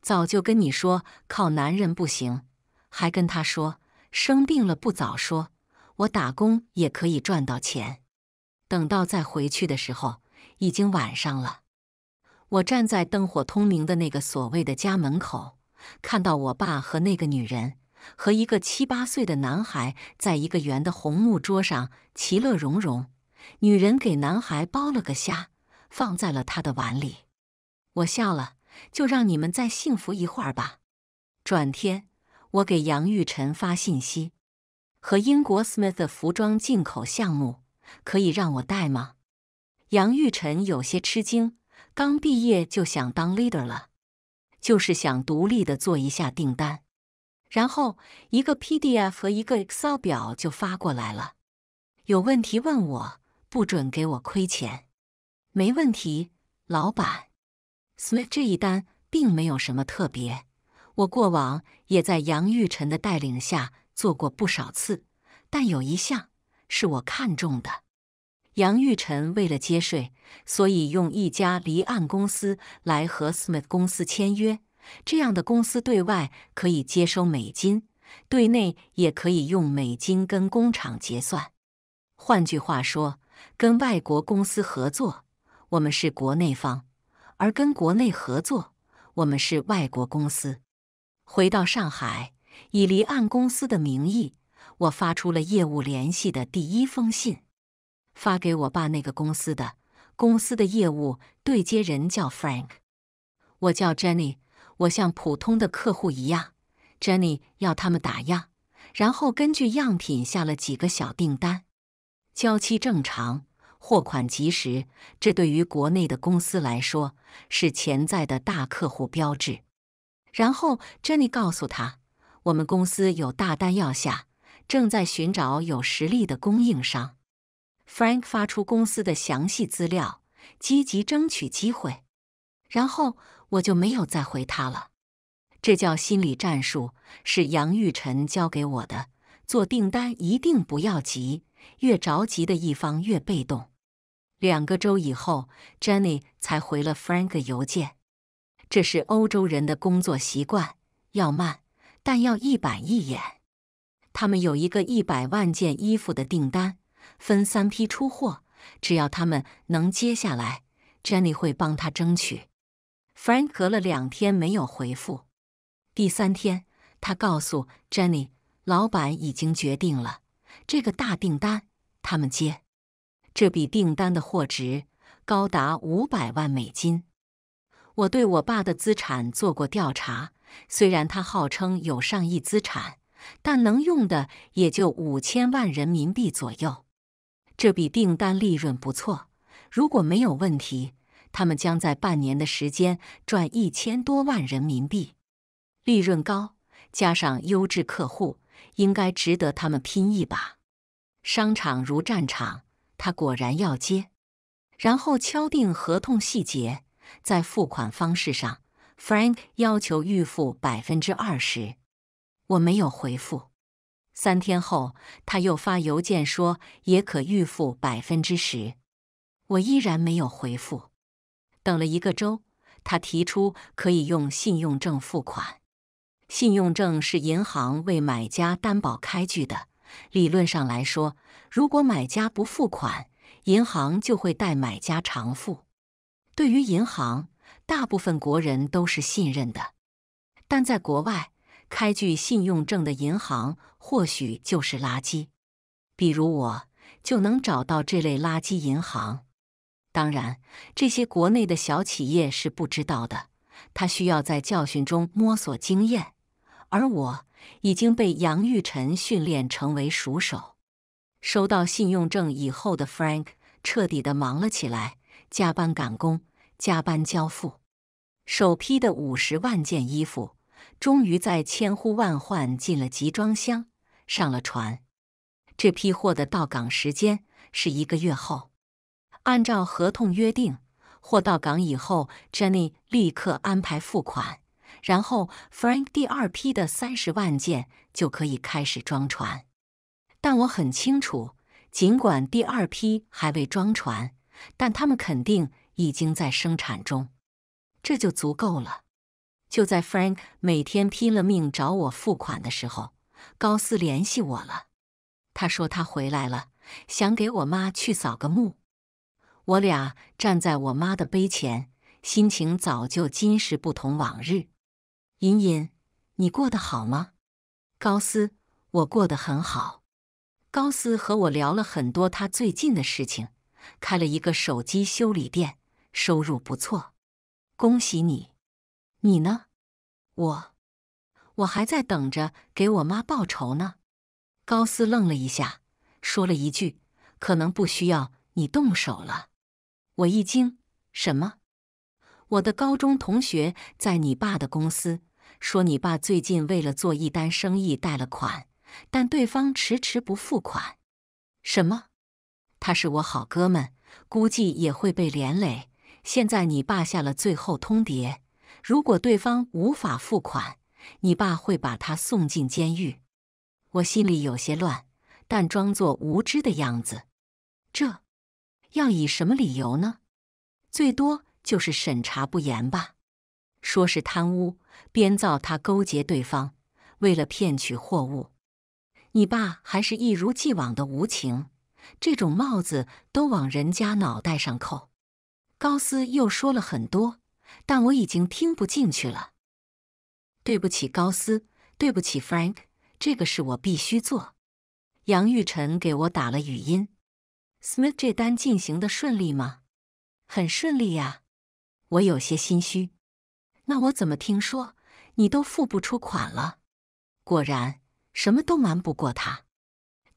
早就跟你说靠男人不行。”还跟他说：“生病了不早说，我打工也可以赚到钱。”等到再回去的时候，已经晚上了。我站在灯火通明的那个所谓的家门口，看到我爸和那个女人，和一个七八岁的男孩在一个圆的红木桌上其乐融融。女人给男孩剥了个虾。放在了他的碗里，我笑了，就让你们再幸福一会儿吧。转天，我给杨玉晨发信息，和英国 Smith 的服装进口项目可以让我带吗？杨玉晨有些吃惊，刚毕业就想当 leader 了，就是想独立的做一下订单，然后一个 PDF 和一个 Excel 表就发过来了，有问题问我，不准给我亏钱。没问题，老板。Smith 这一单并没有什么特别，我过往也在杨玉辰的带领下做过不少次，但有一项是我看中的。杨玉辰为了接税，所以用一家离岸公司来和 Smith 公司签约。这样的公司对外可以接收美金，对内也可以用美金跟工厂结算。换句话说，跟外国公司合作。我们是国内方，而跟国内合作，我们是外国公司。回到上海，以离岸公司的名义，我发出了业务联系的第一封信，发给我爸那个公司的。公司的业务对接人叫 Frank，我叫 Jenny。我像普通的客户一样，Jenny 要他们打样，然后根据样品下了几个小订单，交期正常。货款及时，这对于国内的公司来说是潜在的大客户标志。然后，Jenny 告诉他，我们公司有大单要下，正在寻找有实力的供应商。Frank 发出公司的详细资料，积极争取机会。然后我就没有再回他了。这叫心理战术，是杨玉晨教给我的。做订单一定不要急，越着急的一方越被动。两个周以后，Jenny 才回了 Frank 邮件。这是欧洲人的工作习惯，要慢，但要一板一眼。他们有一个一百万件衣服的订单，分三批出货。只要他们能接下来，Jenny 会帮他争取。Frank 隔了两天没有回复。第三天，他告诉 Jenny，老板已经决定了，这个大订单他们接。这笔订单的货值高达五百万美金。我对我爸的资产做过调查，虽然他号称有上亿资产，但能用的也就五千万人民币左右。这笔订单利润不错，如果没有问题，他们将在半年的时间赚一千多万人民币。利润高，加上优质客户，应该值得他们拼一把。商场如战场。他果然要接，然后敲定合同细节，在付款方式上，Frank 要求预付百分之二十，我没有回复。三天后，他又发邮件说也可预付百分之十，我依然没有回复。等了一个周，他提出可以用信用证付款，信用证是银行为买家担保开具的，理论上来说。如果买家不付款，银行就会代买家偿付。对于银行，大部分国人都是信任的，但在国外开具信用证的银行或许就是垃圾。比如我就能找到这类垃圾银行。当然，这些国内的小企业是不知道的，他需要在教训中摸索经验，而我已经被杨玉辰训练成为熟手。收到信用证以后的 Frank 彻底的忙了起来，加班赶工，加班交付。首批的五十万件衣服终于在千呼万唤进了集装箱，上了船。这批货的到港时间是一个月后。按照合同约定，货到港以后，Jenny 立刻安排付款，然后 Frank 第二批的三十万件就可以开始装船。但我很清楚，尽管第二批还未装船，但他们肯定已经在生产中，这就足够了。就在 Frank 每天拼了命找我付款的时候，高斯联系我了。他说他回来了，想给我妈去扫个墓。我俩站在我妈的碑前，心情早就今时不同往日。隐隐，你过得好吗？高斯，我过得很好。高斯和我聊了很多他最近的事情，开了一个手机修理店，收入不错。恭喜你，你呢？我，我还在等着给我妈报仇呢。高斯愣了一下，说了一句：“可能不需要你动手了。”我一惊：“什么？我的高中同学在你爸的公司，说你爸最近为了做一单生意贷了款。”但对方迟迟不付款，什么？他是我好哥们，估计也会被连累。现在你爸下了最后通牒，如果对方无法付款，你爸会把他送进监狱。我心里有些乱，但装作无知的样子。这要以什么理由呢？最多就是审查不严吧，说是贪污，编造他勾结对方，为了骗取货物。你爸还是一如既往的无情，这种帽子都往人家脑袋上扣。高斯又说了很多，但我已经听不进去了。对不起，高斯，对不起，Frank，这个事我必须做。杨玉辰给我打了语音，Smith 这单进行的顺利吗？很顺利呀。我有些心虚。那我怎么听说你都付不出款了？果然。什么都瞒不过他。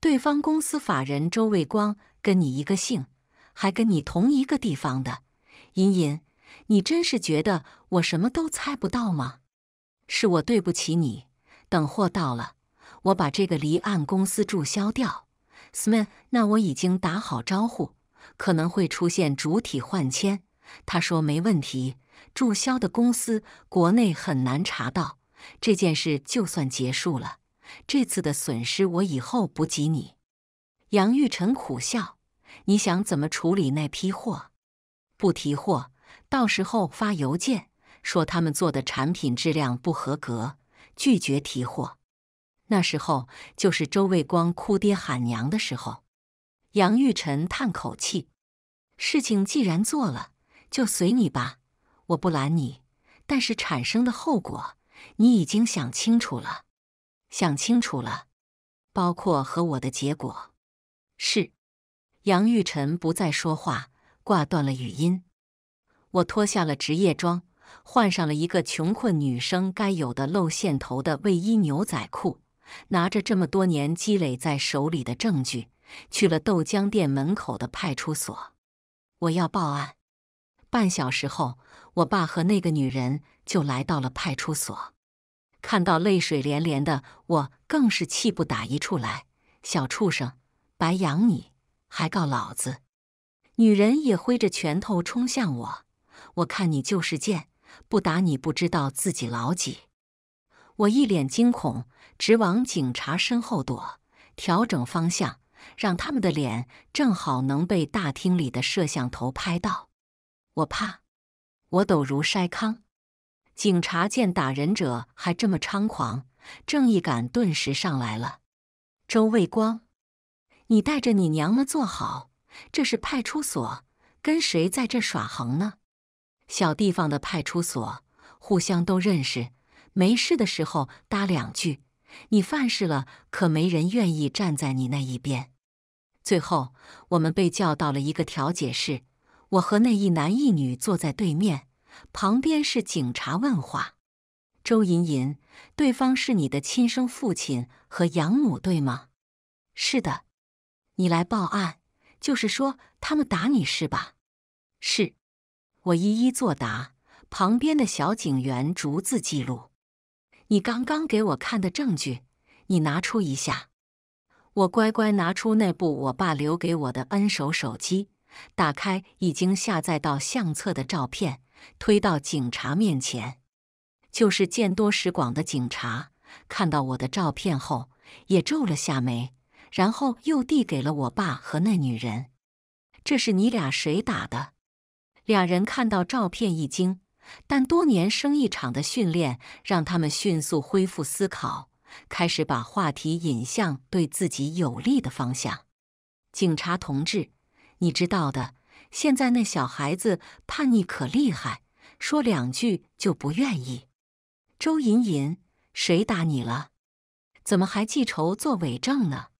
对方公司法人周卫光跟你一个姓，还跟你同一个地方的。隐隐，你真是觉得我什么都猜不到吗？是我对不起你。等货到了，我把这个离岸公司注销掉。Smith，那我已经打好招呼，可能会出现主体换签。他说没问题。注销的公司国内很难查到，这件事就算结束了。这次的损失，我以后补给你。杨玉成苦笑：“你想怎么处理那批货？不提货，到时候发邮件说他们做的产品质量不合格，拒绝提货。那时候就是周卫光哭爹喊娘的时候。”杨玉晨叹口气：“事情既然做了，就随你吧，我不拦你。但是产生的后果，你已经想清楚了。”想清楚了，包括和我的结果，是杨玉晨不再说话，挂断了语音。我脱下了职业装，换上了一个穷困女生该有的露线头的卫衣、牛仔裤，拿着这么多年积累在手里的证据，去了豆浆店门口的派出所。我要报案。半小时后，我爸和那个女人就来到了派出所。看到泪水连连的我，更是气不打一处来。小畜生，白养你，还告老子！女人也挥着拳头冲向我，我看你就是贱，不打你不知道自己老几。我一脸惊恐，直往警察身后躲，调整方向，让他们的脸正好能被大厅里的摄像头拍到。我怕，我抖如筛糠。警察见打人者还这么猖狂，正义感顿时上来了。周卫光，你带着你娘们坐好，这是派出所，跟谁在这耍横呢？小地方的派出所，互相都认识，没事的时候搭两句。你犯事了，可没人愿意站在你那一边。最后，我们被叫到了一个调解室，我和那一男一女坐在对面。旁边是警察问话：“周莹莹，对方是你的亲生父亲和养母，对吗？”“是的。”“你来报案，就是说他们打你是吧？”“是。”“我一一作答。”旁边的小警员逐字记录。你刚刚给我看的证据，你拿出一下。我乖乖拿出那部我爸留给我的 N 手手机，打开已经下载到相册的照片。推到警察面前，就是见多识广的警察看到我的照片后，也皱了下眉，然后又递给了我爸和那女人：“这是你俩谁打的？”俩人看到照片一惊，但多年生意场的训练让他们迅速恢复思考，开始把话题引向对自己有利的方向。警察同志，你知道的。现在那小孩子叛逆可厉害，说两句就不愿意。周隐隐，谁打你了？怎么还记仇做伪证呢？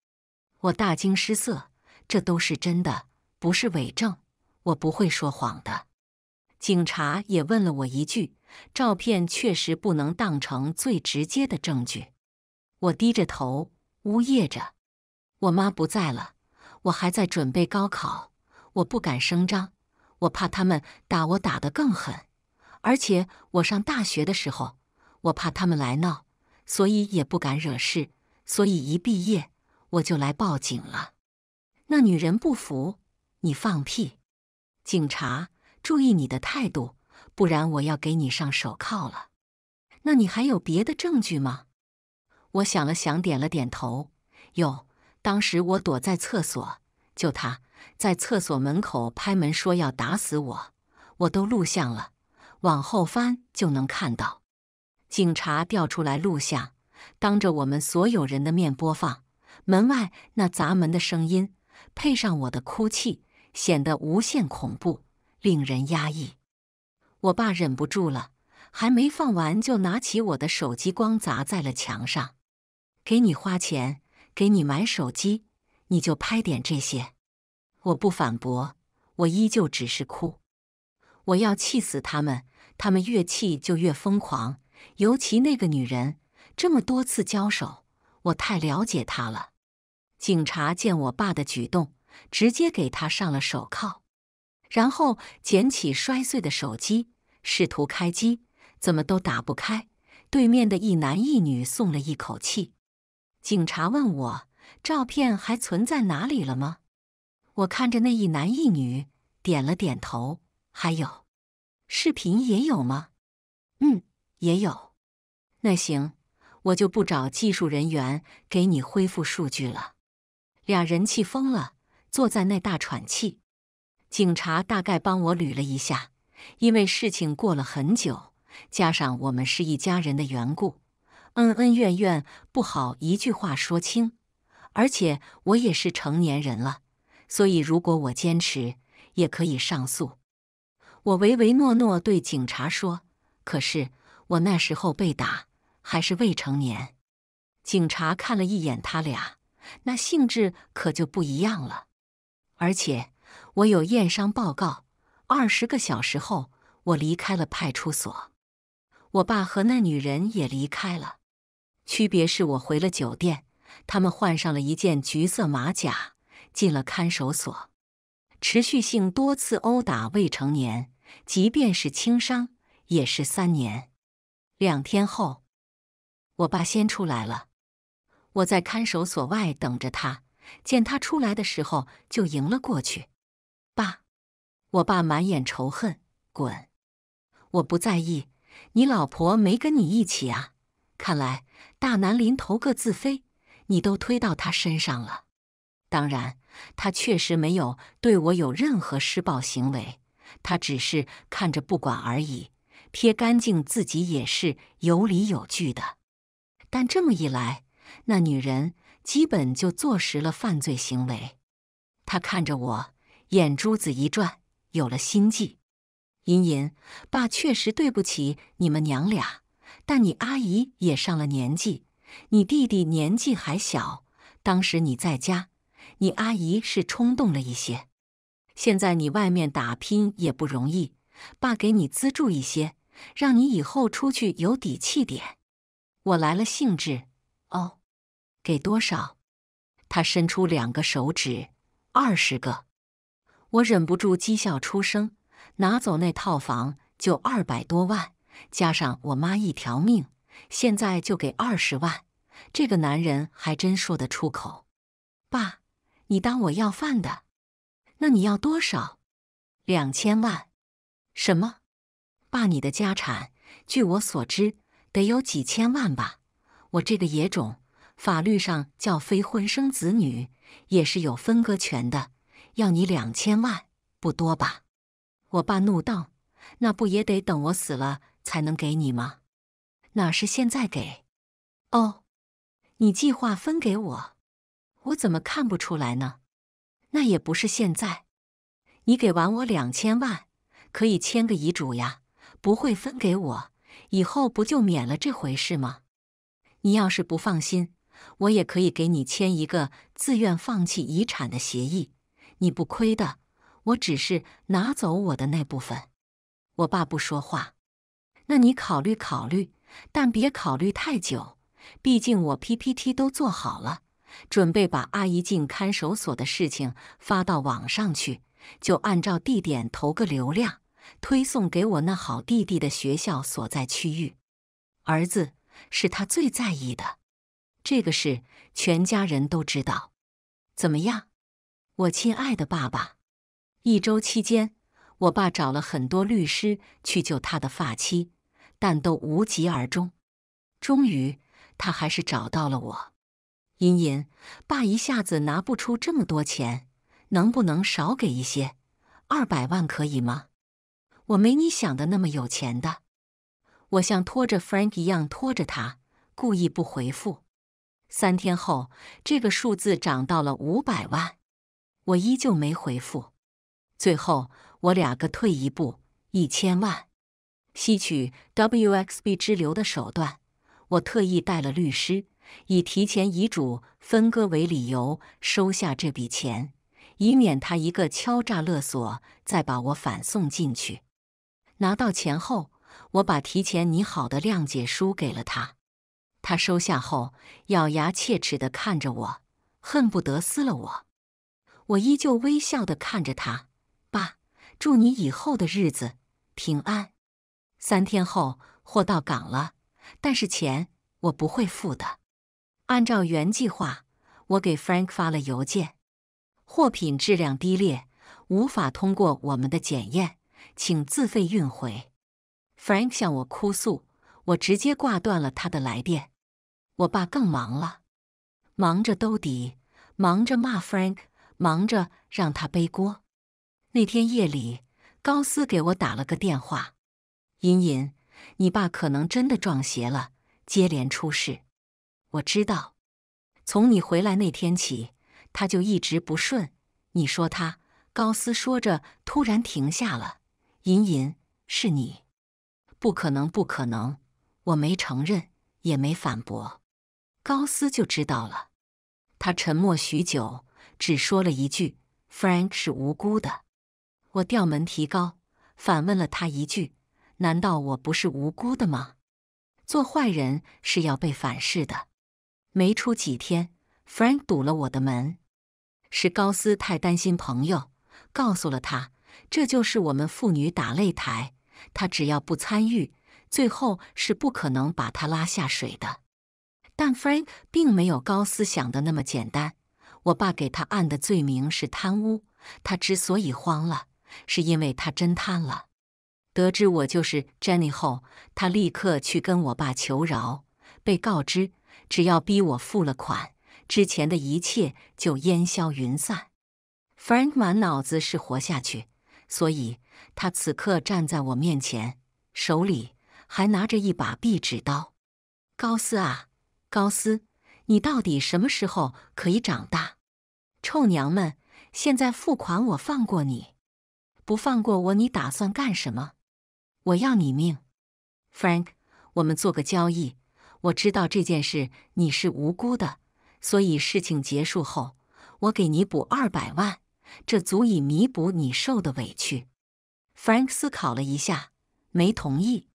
我大惊失色，这都是真的，不是伪证，我不会说谎的。警察也问了我一句：“照片确实不能当成最直接的证据。”我低着头呜咽着：“我妈不在了，我还在准备高考。”我不敢声张，我怕他们打我打得更狠。而且我上大学的时候，我怕他们来闹，所以也不敢惹事。所以一毕业我就来报警了。那女人不服，你放屁！警察，注意你的态度，不然我要给你上手铐了。那你还有别的证据吗？我想了想，点了点头。有，当时我躲在厕所，就他。在厕所门口拍门，说要打死我，我都录像了，往后翻就能看到。警察调出来录像，当着我们所有人的面播放。门外那砸门的声音，配上我的哭泣，显得无限恐怖，令人压抑。我爸忍不住了，还没放完就拿起我的手机，光砸在了墙上。给你花钱，给你买手机，你就拍点这些。我不反驳，我依旧只是哭。我要气死他们，他们越气就越疯狂。尤其那个女人，这么多次交手，我太了解她了。警察见我爸的举动，直接给他上了手铐，然后捡起摔碎的手机，试图开机，怎么都打不开。对面的一男一女松了一口气。警察问我：“照片还存在哪里了吗？”我看着那一男一女，点了点头。还有，视频也有吗？嗯，也有。那行，我就不找技术人员给你恢复数据了。俩人气疯了，坐在那大喘气。警察大概帮我捋了一下，因为事情过了很久，加上我们是一家人的缘故，恩恩怨怨不好一句话说清，而且我也是成年人了。所以，如果我坚持，也可以上诉。我唯唯诺诺对警察说：“可是我那时候被打，还是未成年。”警察看了一眼他俩，那性质可就不一样了。而且我有验伤报告。二十个小时后，我离开了派出所。我爸和那女人也离开了。区别是我回了酒店，他们换上了一件橘色马甲。进了看守所，持续性多次殴打未成年，即便是轻伤也是三年。两天后，我爸先出来了，我在看守所外等着他，见他出来的时候就迎了过去。爸，我爸满眼仇恨，滚！我不在意，你老婆没跟你一起啊？看来大难临头各自飞，你都推到他身上了。当然。他确实没有对我有任何施暴行为，他只是看着不管而已。撇干净自己也是有理有据的，但这么一来，那女人基本就坐实了犯罪行为。他看着我，眼珠子一转，有了心计。银银，爸确实对不起你们娘俩，但你阿姨也上了年纪，你弟弟年纪还小，当时你在家。你阿姨是冲动了一些，现在你外面打拼也不容易，爸给你资助一些，让你以后出去有底气点。我来了兴致，哦，给多少？他伸出两个手指，二十个。我忍不住讥笑出声：拿走那套房就二百多万，加上我妈一条命，现在就给二十万，这个男人还真说得出口，爸。你当我要饭的，那你要多少？两千万？什么？爸，你的家产，据我所知，得有几千万吧。我这个野种，法律上叫非婚生子女，也是有分割权的。要你两千万，不多吧？我爸怒道：“那不也得等我死了才能给你吗？哪是现在给？哦，你计划分给我。”我怎么看不出来呢？那也不是现在。你给完我两千万，可以签个遗嘱呀，不会分给我，以后不就免了这回事吗？你要是不放心，我也可以给你签一个自愿放弃遗产的协议，你不亏的。我只是拿走我的那部分。我爸不说话，那你考虑考虑，但别考虑太久，毕竟我 PPT 都做好了。准备把阿姨进看守所的事情发到网上去，就按照地点投个流量，推送给我那好弟弟的学校所在区域。儿子是他最在意的，这个事全家人都知道。怎么样，我亲爱的爸爸？一周期间，我爸找了很多律师去救他的发妻，但都无疾而终。终于，他还是找到了我。茵茵，爸一下子拿不出这么多钱，能不能少给一些？二百万可以吗？我没你想的那么有钱的。我像拖着 Frank 一样拖着他，故意不回复。三天后，这个数字涨到了五百万，我依旧没回复。最后，我俩各退一步，一千万。吸取 WXB 之流的手段，我特意带了律师。以提前遗嘱分割为理由收下这笔钱，以免他一个敲诈勒索再把我反送进去。拿到钱后，我把提前拟好的谅解书给了他，他收下后咬牙切齿地看着我，恨不得撕了我。我依旧微笑地看着他，爸，祝你以后的日子平安。三天后货到港了，但是钱我不会付的。按照原计划，我给 Frank 发了邮件，货品质量低劣，无法通过我们的检验，请自费运回。Frank 向我哭诉，我直接挂断了他的来电。我爸更忙了，忙着兜底，忙着骂 Frank，忙着让他背锅。那天夜里，高斯给我打了个电话：“隐隐，你爸可能真的撞邪了，接连出事。”我知道，从你回来那天起，他就一直不顺。你说他？高斯说着，突然停下了，隐隐是你，不可能，不可能！我没承认，也没反驳。高斯就知道了。他沉默许久，只说了一句：“Frank 是无辜的。”我调门提高，反问了他一句：“难道我不是无辜的吗？做坏人是要被反噬的。”没出几天，Frank 堵了我的门。是高斯太担心朋友，告诉了他，这就是我们父女打擂台。他只要不参与，最后是不可能把他拉下水的。但 Frank 并没有高斯想的那么简单。我爸给他按的罪名是贪污，他之所以慌了，是因为他真贪了。得知我就是 Jenny 后，他立刻去跟我爸求饶，被告知。只要逼我付了款，之前的一切就烟消云散。Frank 满脑子是活下去，所以他此刻站在我面前，手里还拿着一把壁纸刀。高斯啊，高斯，你到底什么时候可以长大？臭娘们，现在付款我放过你，不放过我你打算干什么？我要你命。Frank，我们做个交易。我知道这件事你是无辜的，所以事情结束后，我给你补二百万，这足以弥补你受的委屈。Frank 思考了一下，没同意。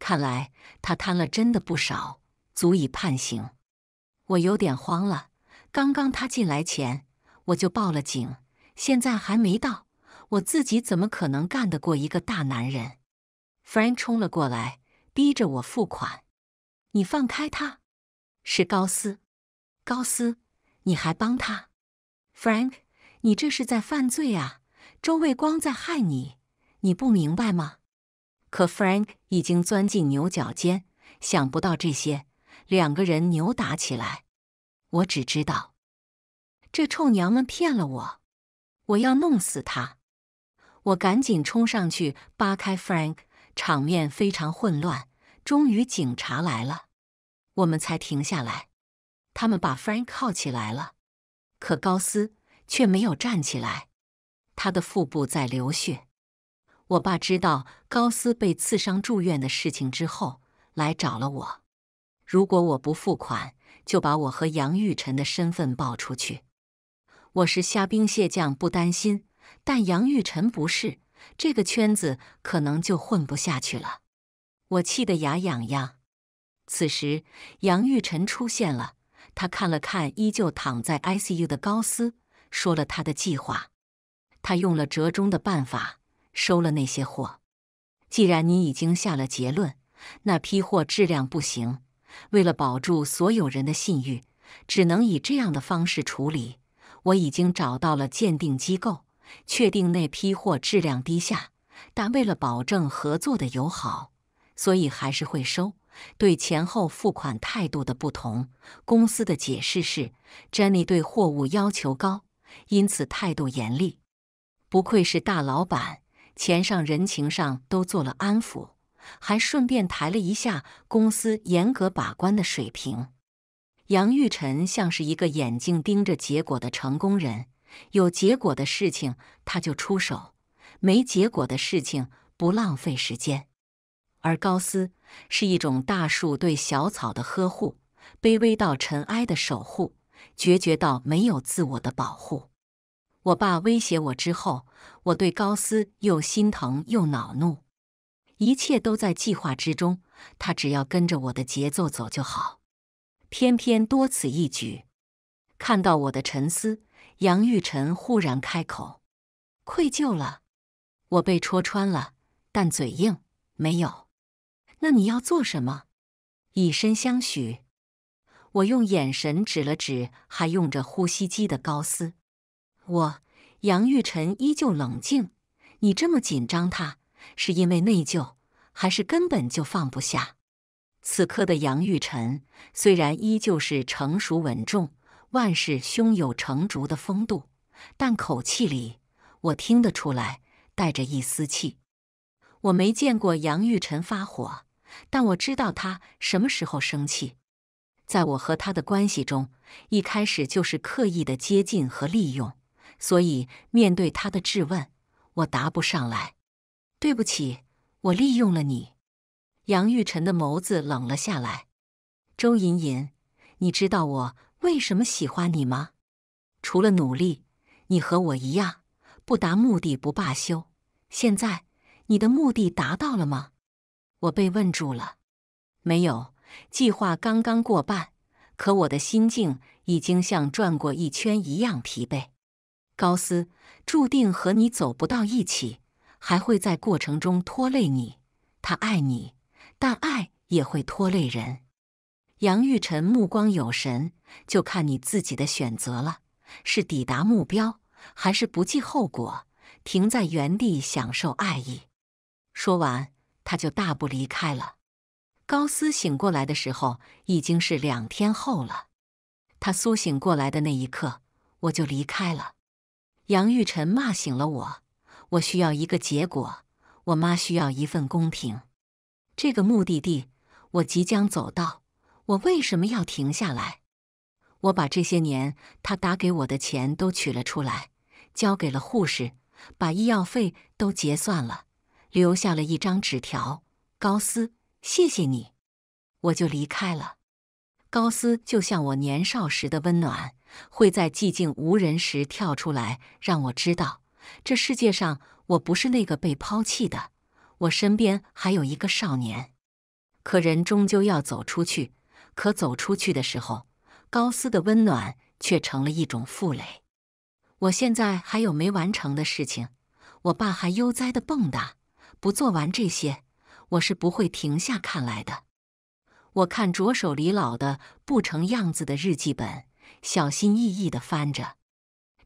看来他贪了真的不少，足以判刑。我有点慌了，刚刚他进来前我就报了警，现在还没到，我自己怎么可能干得过一个大男人？Frank 冲了过来，逼着我付款。你放开他，是高斯，高斯，你还帮他？Frank，你这是在犯罪啊！周卫光在害你，你不明白吗？可 Frank 已经钻进牛角尖，想不到这些，两个人扭打起来。我只知道，这臭娘们骗了我，我要弄死她！我赶紧冲上去扒开 Frank，场面非常混乱。终于警察来了，我们才停下来。他们把 Frank 铐起来了，可高斯却没有站起来，他的腹部在流血。我爸知道高斯被刺伤住院的事情之后，来找了我。如果我不付款，就把我和杨玉晨的身份报出去。我是虾兵蟹将，不担心，但杨玉晨不是，这个圈子可能就混不下去了。我气得牙痒痒。此时，杨玉辰出现了。他看了看依旧躺在 ICU 的高斯，说了他的计划。他用了折中的办法收了那些货。既然你已经下了结论，那批货质量不行。为了保住所有人的信誉，只能以这样的方式处理。我已经找到了鉴定机构，确定那批货质量低下。但为了保证合作的友好，所以还是会收。对前后付款态度的不同，公司的解释是：Jenny 对货物要求高，因此态度严厉。不愧是大老板，钱上、人情上都做了安抚，还顺便抬了一下公司严格把关的水平。杨玉晨像是一个眼睛盯着结果的成功人，有结果的事情他就出手，没结果的事情不浪费时间。而高斯是一种大树对小草的呵护，卑微到尘埃的守护，决绝到没有自我的保护。我爸威胁我之后，我对高斯又心疼又恼怒。一切都在计划之中，他只要跟着我的节奏走就好。偏偏多此一举。看到我的沉思，杨玉辰忽然开口：“愧疚了，我被戳穿了，但嘴硬，没有。”那你要做什么？以身相许？我用眼神指了指还用着呼吸机的高斯。我杨玉辰依旧冷静。你这么紧张他，是因为内疚，还是根本就放不下？此刻的杨玉辰虽然依旧是成熟稳重、万事胸有成竹的风度，但口气里我听得出来带着一丝气。我没见过杨玉辰发火。但我知道他什么时候生气，在我和他的关系中，一开始就是刻意的接近和利用，所以面对他的质问，我答不上来。对不起，我利用了你。杨玉辰的眸子冷了下来。周莹莹，你知道我为什么喜欢你吗？除了努力，你和我一样，不达目的不罢休。现在，你的目的达到了吗？我被问住了，没有计划刚刚过半，可我的心境已经像转过一圈一样疲惫。高斯注定和你走不到一起，还会在过程中拖累你。他爱你，但爱也会拖累人。杨玉晨目光有神，就看你自己的选择了：是抵达目标，还是不计后果停在原地享受爱意？说完。他就大步离开了。高斯醒过来的时候已经是两天后了。他苏醒过来的那一刻，我就离开了。杨玉晨骂醒了我。我需要一个结果，我妈需要一份公平。这个目的地，我即将走到。我为什么要停下来？我把这些年他打给我的钱都取了出来，交给了护士，把医药费都结算了。留下了一张纸条，高斯，谢谢你，我就离开了。高斯就像我年少时的温暖，会在寂静无人时跳出来，让我知道这世界上我不是那个被抛弃的，我身边还有一个少年。可人终究要走出去，可走出去的时候，高斯的温暖却成了一种负累。我现在还有没完成的事情，我爸还悠哉的蹦跶。不做完这些，我是不会停下看来的。我看着手里老的不成样子的日记本，小心翼翼的翻着。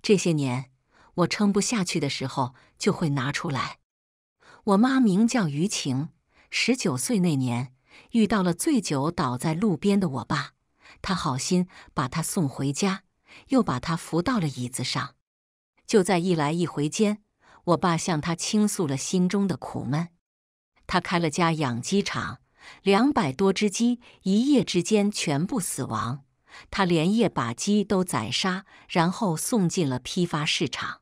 这些年，我撑不下去的时候，就会拿出来。我妈名叫于晴，十九岁那年遇到了醉酒倒在路边的我爸，她好心把他送回家，又把他扶到了椅子上。就在一来一回间。我爸向他倾诉了心中的苦闷。他开了家养鸡场，两百多只鸡一夜之间全部死亡。他连夜把鸡都宰杀，然后送进了批发市场。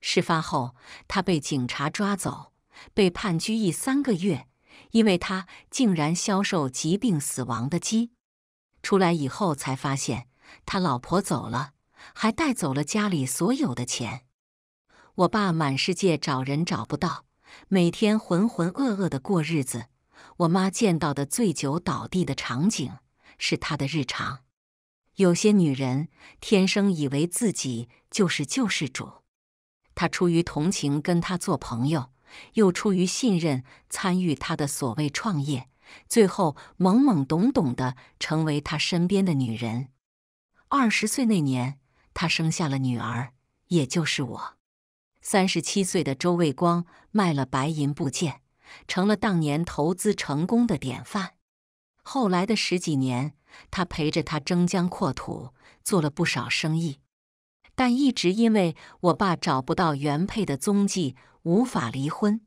事发后，他被警察抓走，被判拘役三个月，因为他竟然销售疾病死亡的鸡。出来以后才发现，他老婆走了，还带走了家里所有的钱。我爸满世界找人找不到，每天浑浑噩噩的过日子。我妈见到的醉酒倒地的场景是她的日常。有些女人天生以为自己就是救世主，她出于同情跟他做朋友，又出于信任参与他的所谓创业，最后懵懵懂懂的成为他身边的女人。二十岁那年，她生下了女儿，也就是我。三十七岁的周卫光卖了白银部件，成了当年投资成功的典范。后来的十几年，他陪着他争疆扩土，做了不少生意，但一直因为我爸找不到原配的踪迹，无法离婚，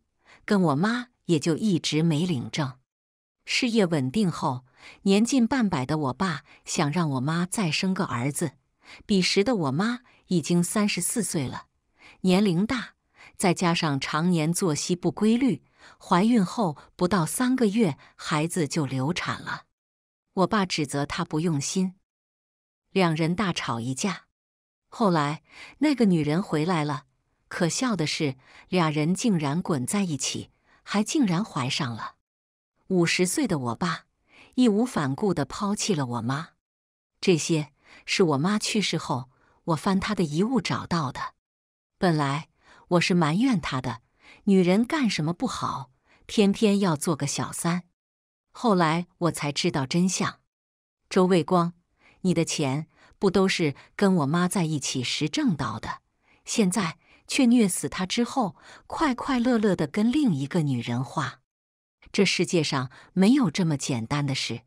跟我妈也就一直没领证。事业稳定后，年近半百的我爸想让我妈再生个儿子，彼时的我妈已经三十四岁了。年龄大，再加上常年作息不规律，怀孕后不到三个月，孩子就流产了。我爸指责她不用心，两人大吵一架。后来那个女人回来了，可笑的是，俩人竟然滚在一起，还竟然怀上了。五十岁的我爸义无反顾的抛弃了我妈。这些是我妈去世后，我翻她的遗物找到的。本来我是埋怨他的，女人干什么不好，偏偏要做个小三。后来我才知道真相。周卫光，你的钱不都是跟我妈在一起时挣到的？现在却虐死她之后，快快乐乐的跟另一个女人花。这世界上没有这么简单的事。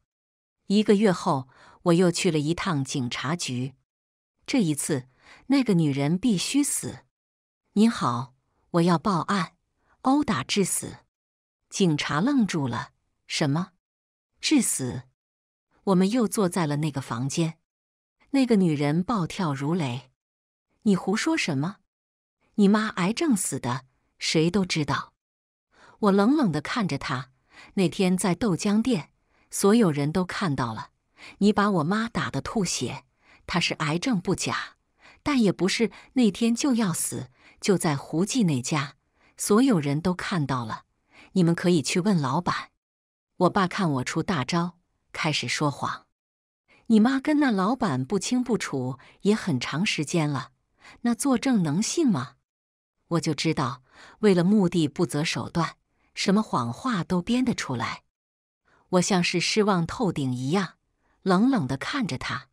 一个月后，我又去了一趟警察局。这一次，那个女人必须死。你好，我要报案，殴打致死。警察愣住了，什么致死？我们又坐在了那个房间。那个女人暴跳如雷：“你胡说什么？你妈癌症死的，谁都知道。”我冷冷的看着她：“那天在豆浆店，所有人都看到了，你把我妈打的吐血。她是癌症不假，但也不是那天就要死。就在胡记那家，所有人都看到了。你们可以去问老板。我爸看我出大招，开始说谎。你妈跟那老板不清不楚，也很长时间了，那作证能信吗？我就知道，为了目的不择手段，什么谎话都编得出来。我像是失望透顶一样，冷冷地看着他。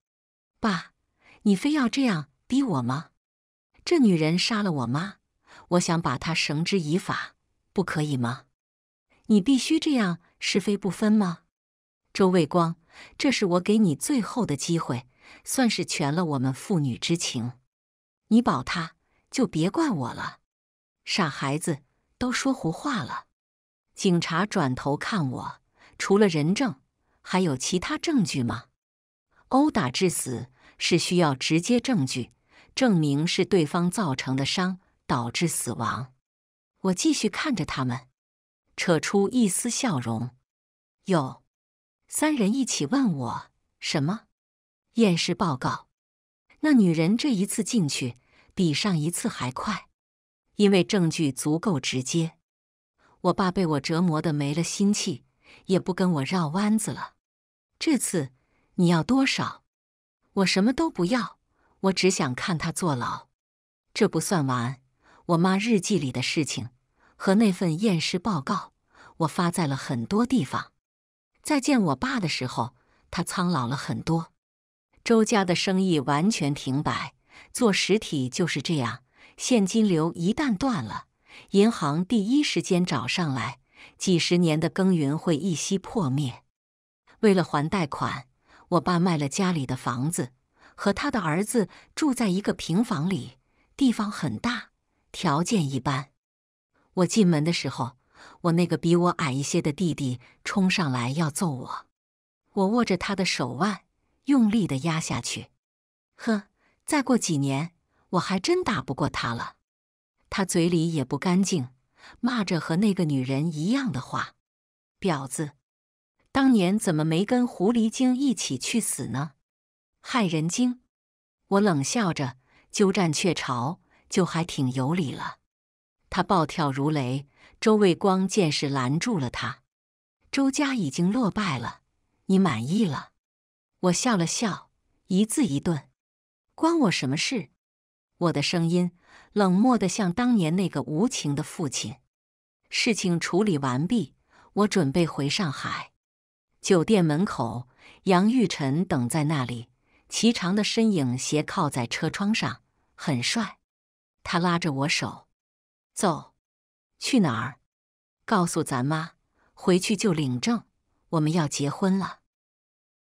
爸，你非要这样逼我吗？这女人杀了我妈，我想把她绳之以法，不可以吗？你必须这样是非不分吗？周卫光，这是我给你最后的机会，算是全了我们父女之情。你保她，就别怪我了。傻孩子，都说胡话了。警察转头看我，除了人证，还有其他证据吗？殴打致死是需要直接证据。证明是对方造成的伤导致死亡。我继续看着他们，扯出一丝笑容。有三人一起问我什么？验尸报告。那女人这一次进去比上一次还快，因为证据足够直接。我爸被我折磨的没了心气，也不跟我绕弯子了。这次你要多少？我什么都不要。我只想看他坐牢，这不算完。我妈日记里的事情和那份验尸报告，我发在了很多地方。再见我爸的时候，他苍老了很多。周家的生意完全停摆，做实体就是这样，现金流一旦断了，银行第一时间找上来，几十年的耕耘会一夕破灭。为了还贷款，我爸卖了家里的房子。和他的儿子住在一个平房里，地方很大，条件一般。我进门的时候，我那个比我矮一些的弟弟冲上来要揍我，我握着他的手腕，用力的压下去。呵，再过几年，我还真打不过他了。他嘴里也不干净，骂着和那个女人一样的话：“婊子，当年怎么没跟狐狸精一起去死呢？”害人精！我冷笑着，鸠占鹊巢就还挺有理了。他暴跳如雷，周卫光见势拦住了他。周家已经落败了，你满意了？我笑了笑，一字一顿：“关我什么事？”我的声音冷漠的像当年那个无情的父亲。事情处理完毕，我准备回上海。酒店门口，杨玉晨等在那里。齐长的身影斜靠在车窗上，很帅。他拉着我手，走去哪儿？告诉咱妈，回去就领证，我们要结婚了。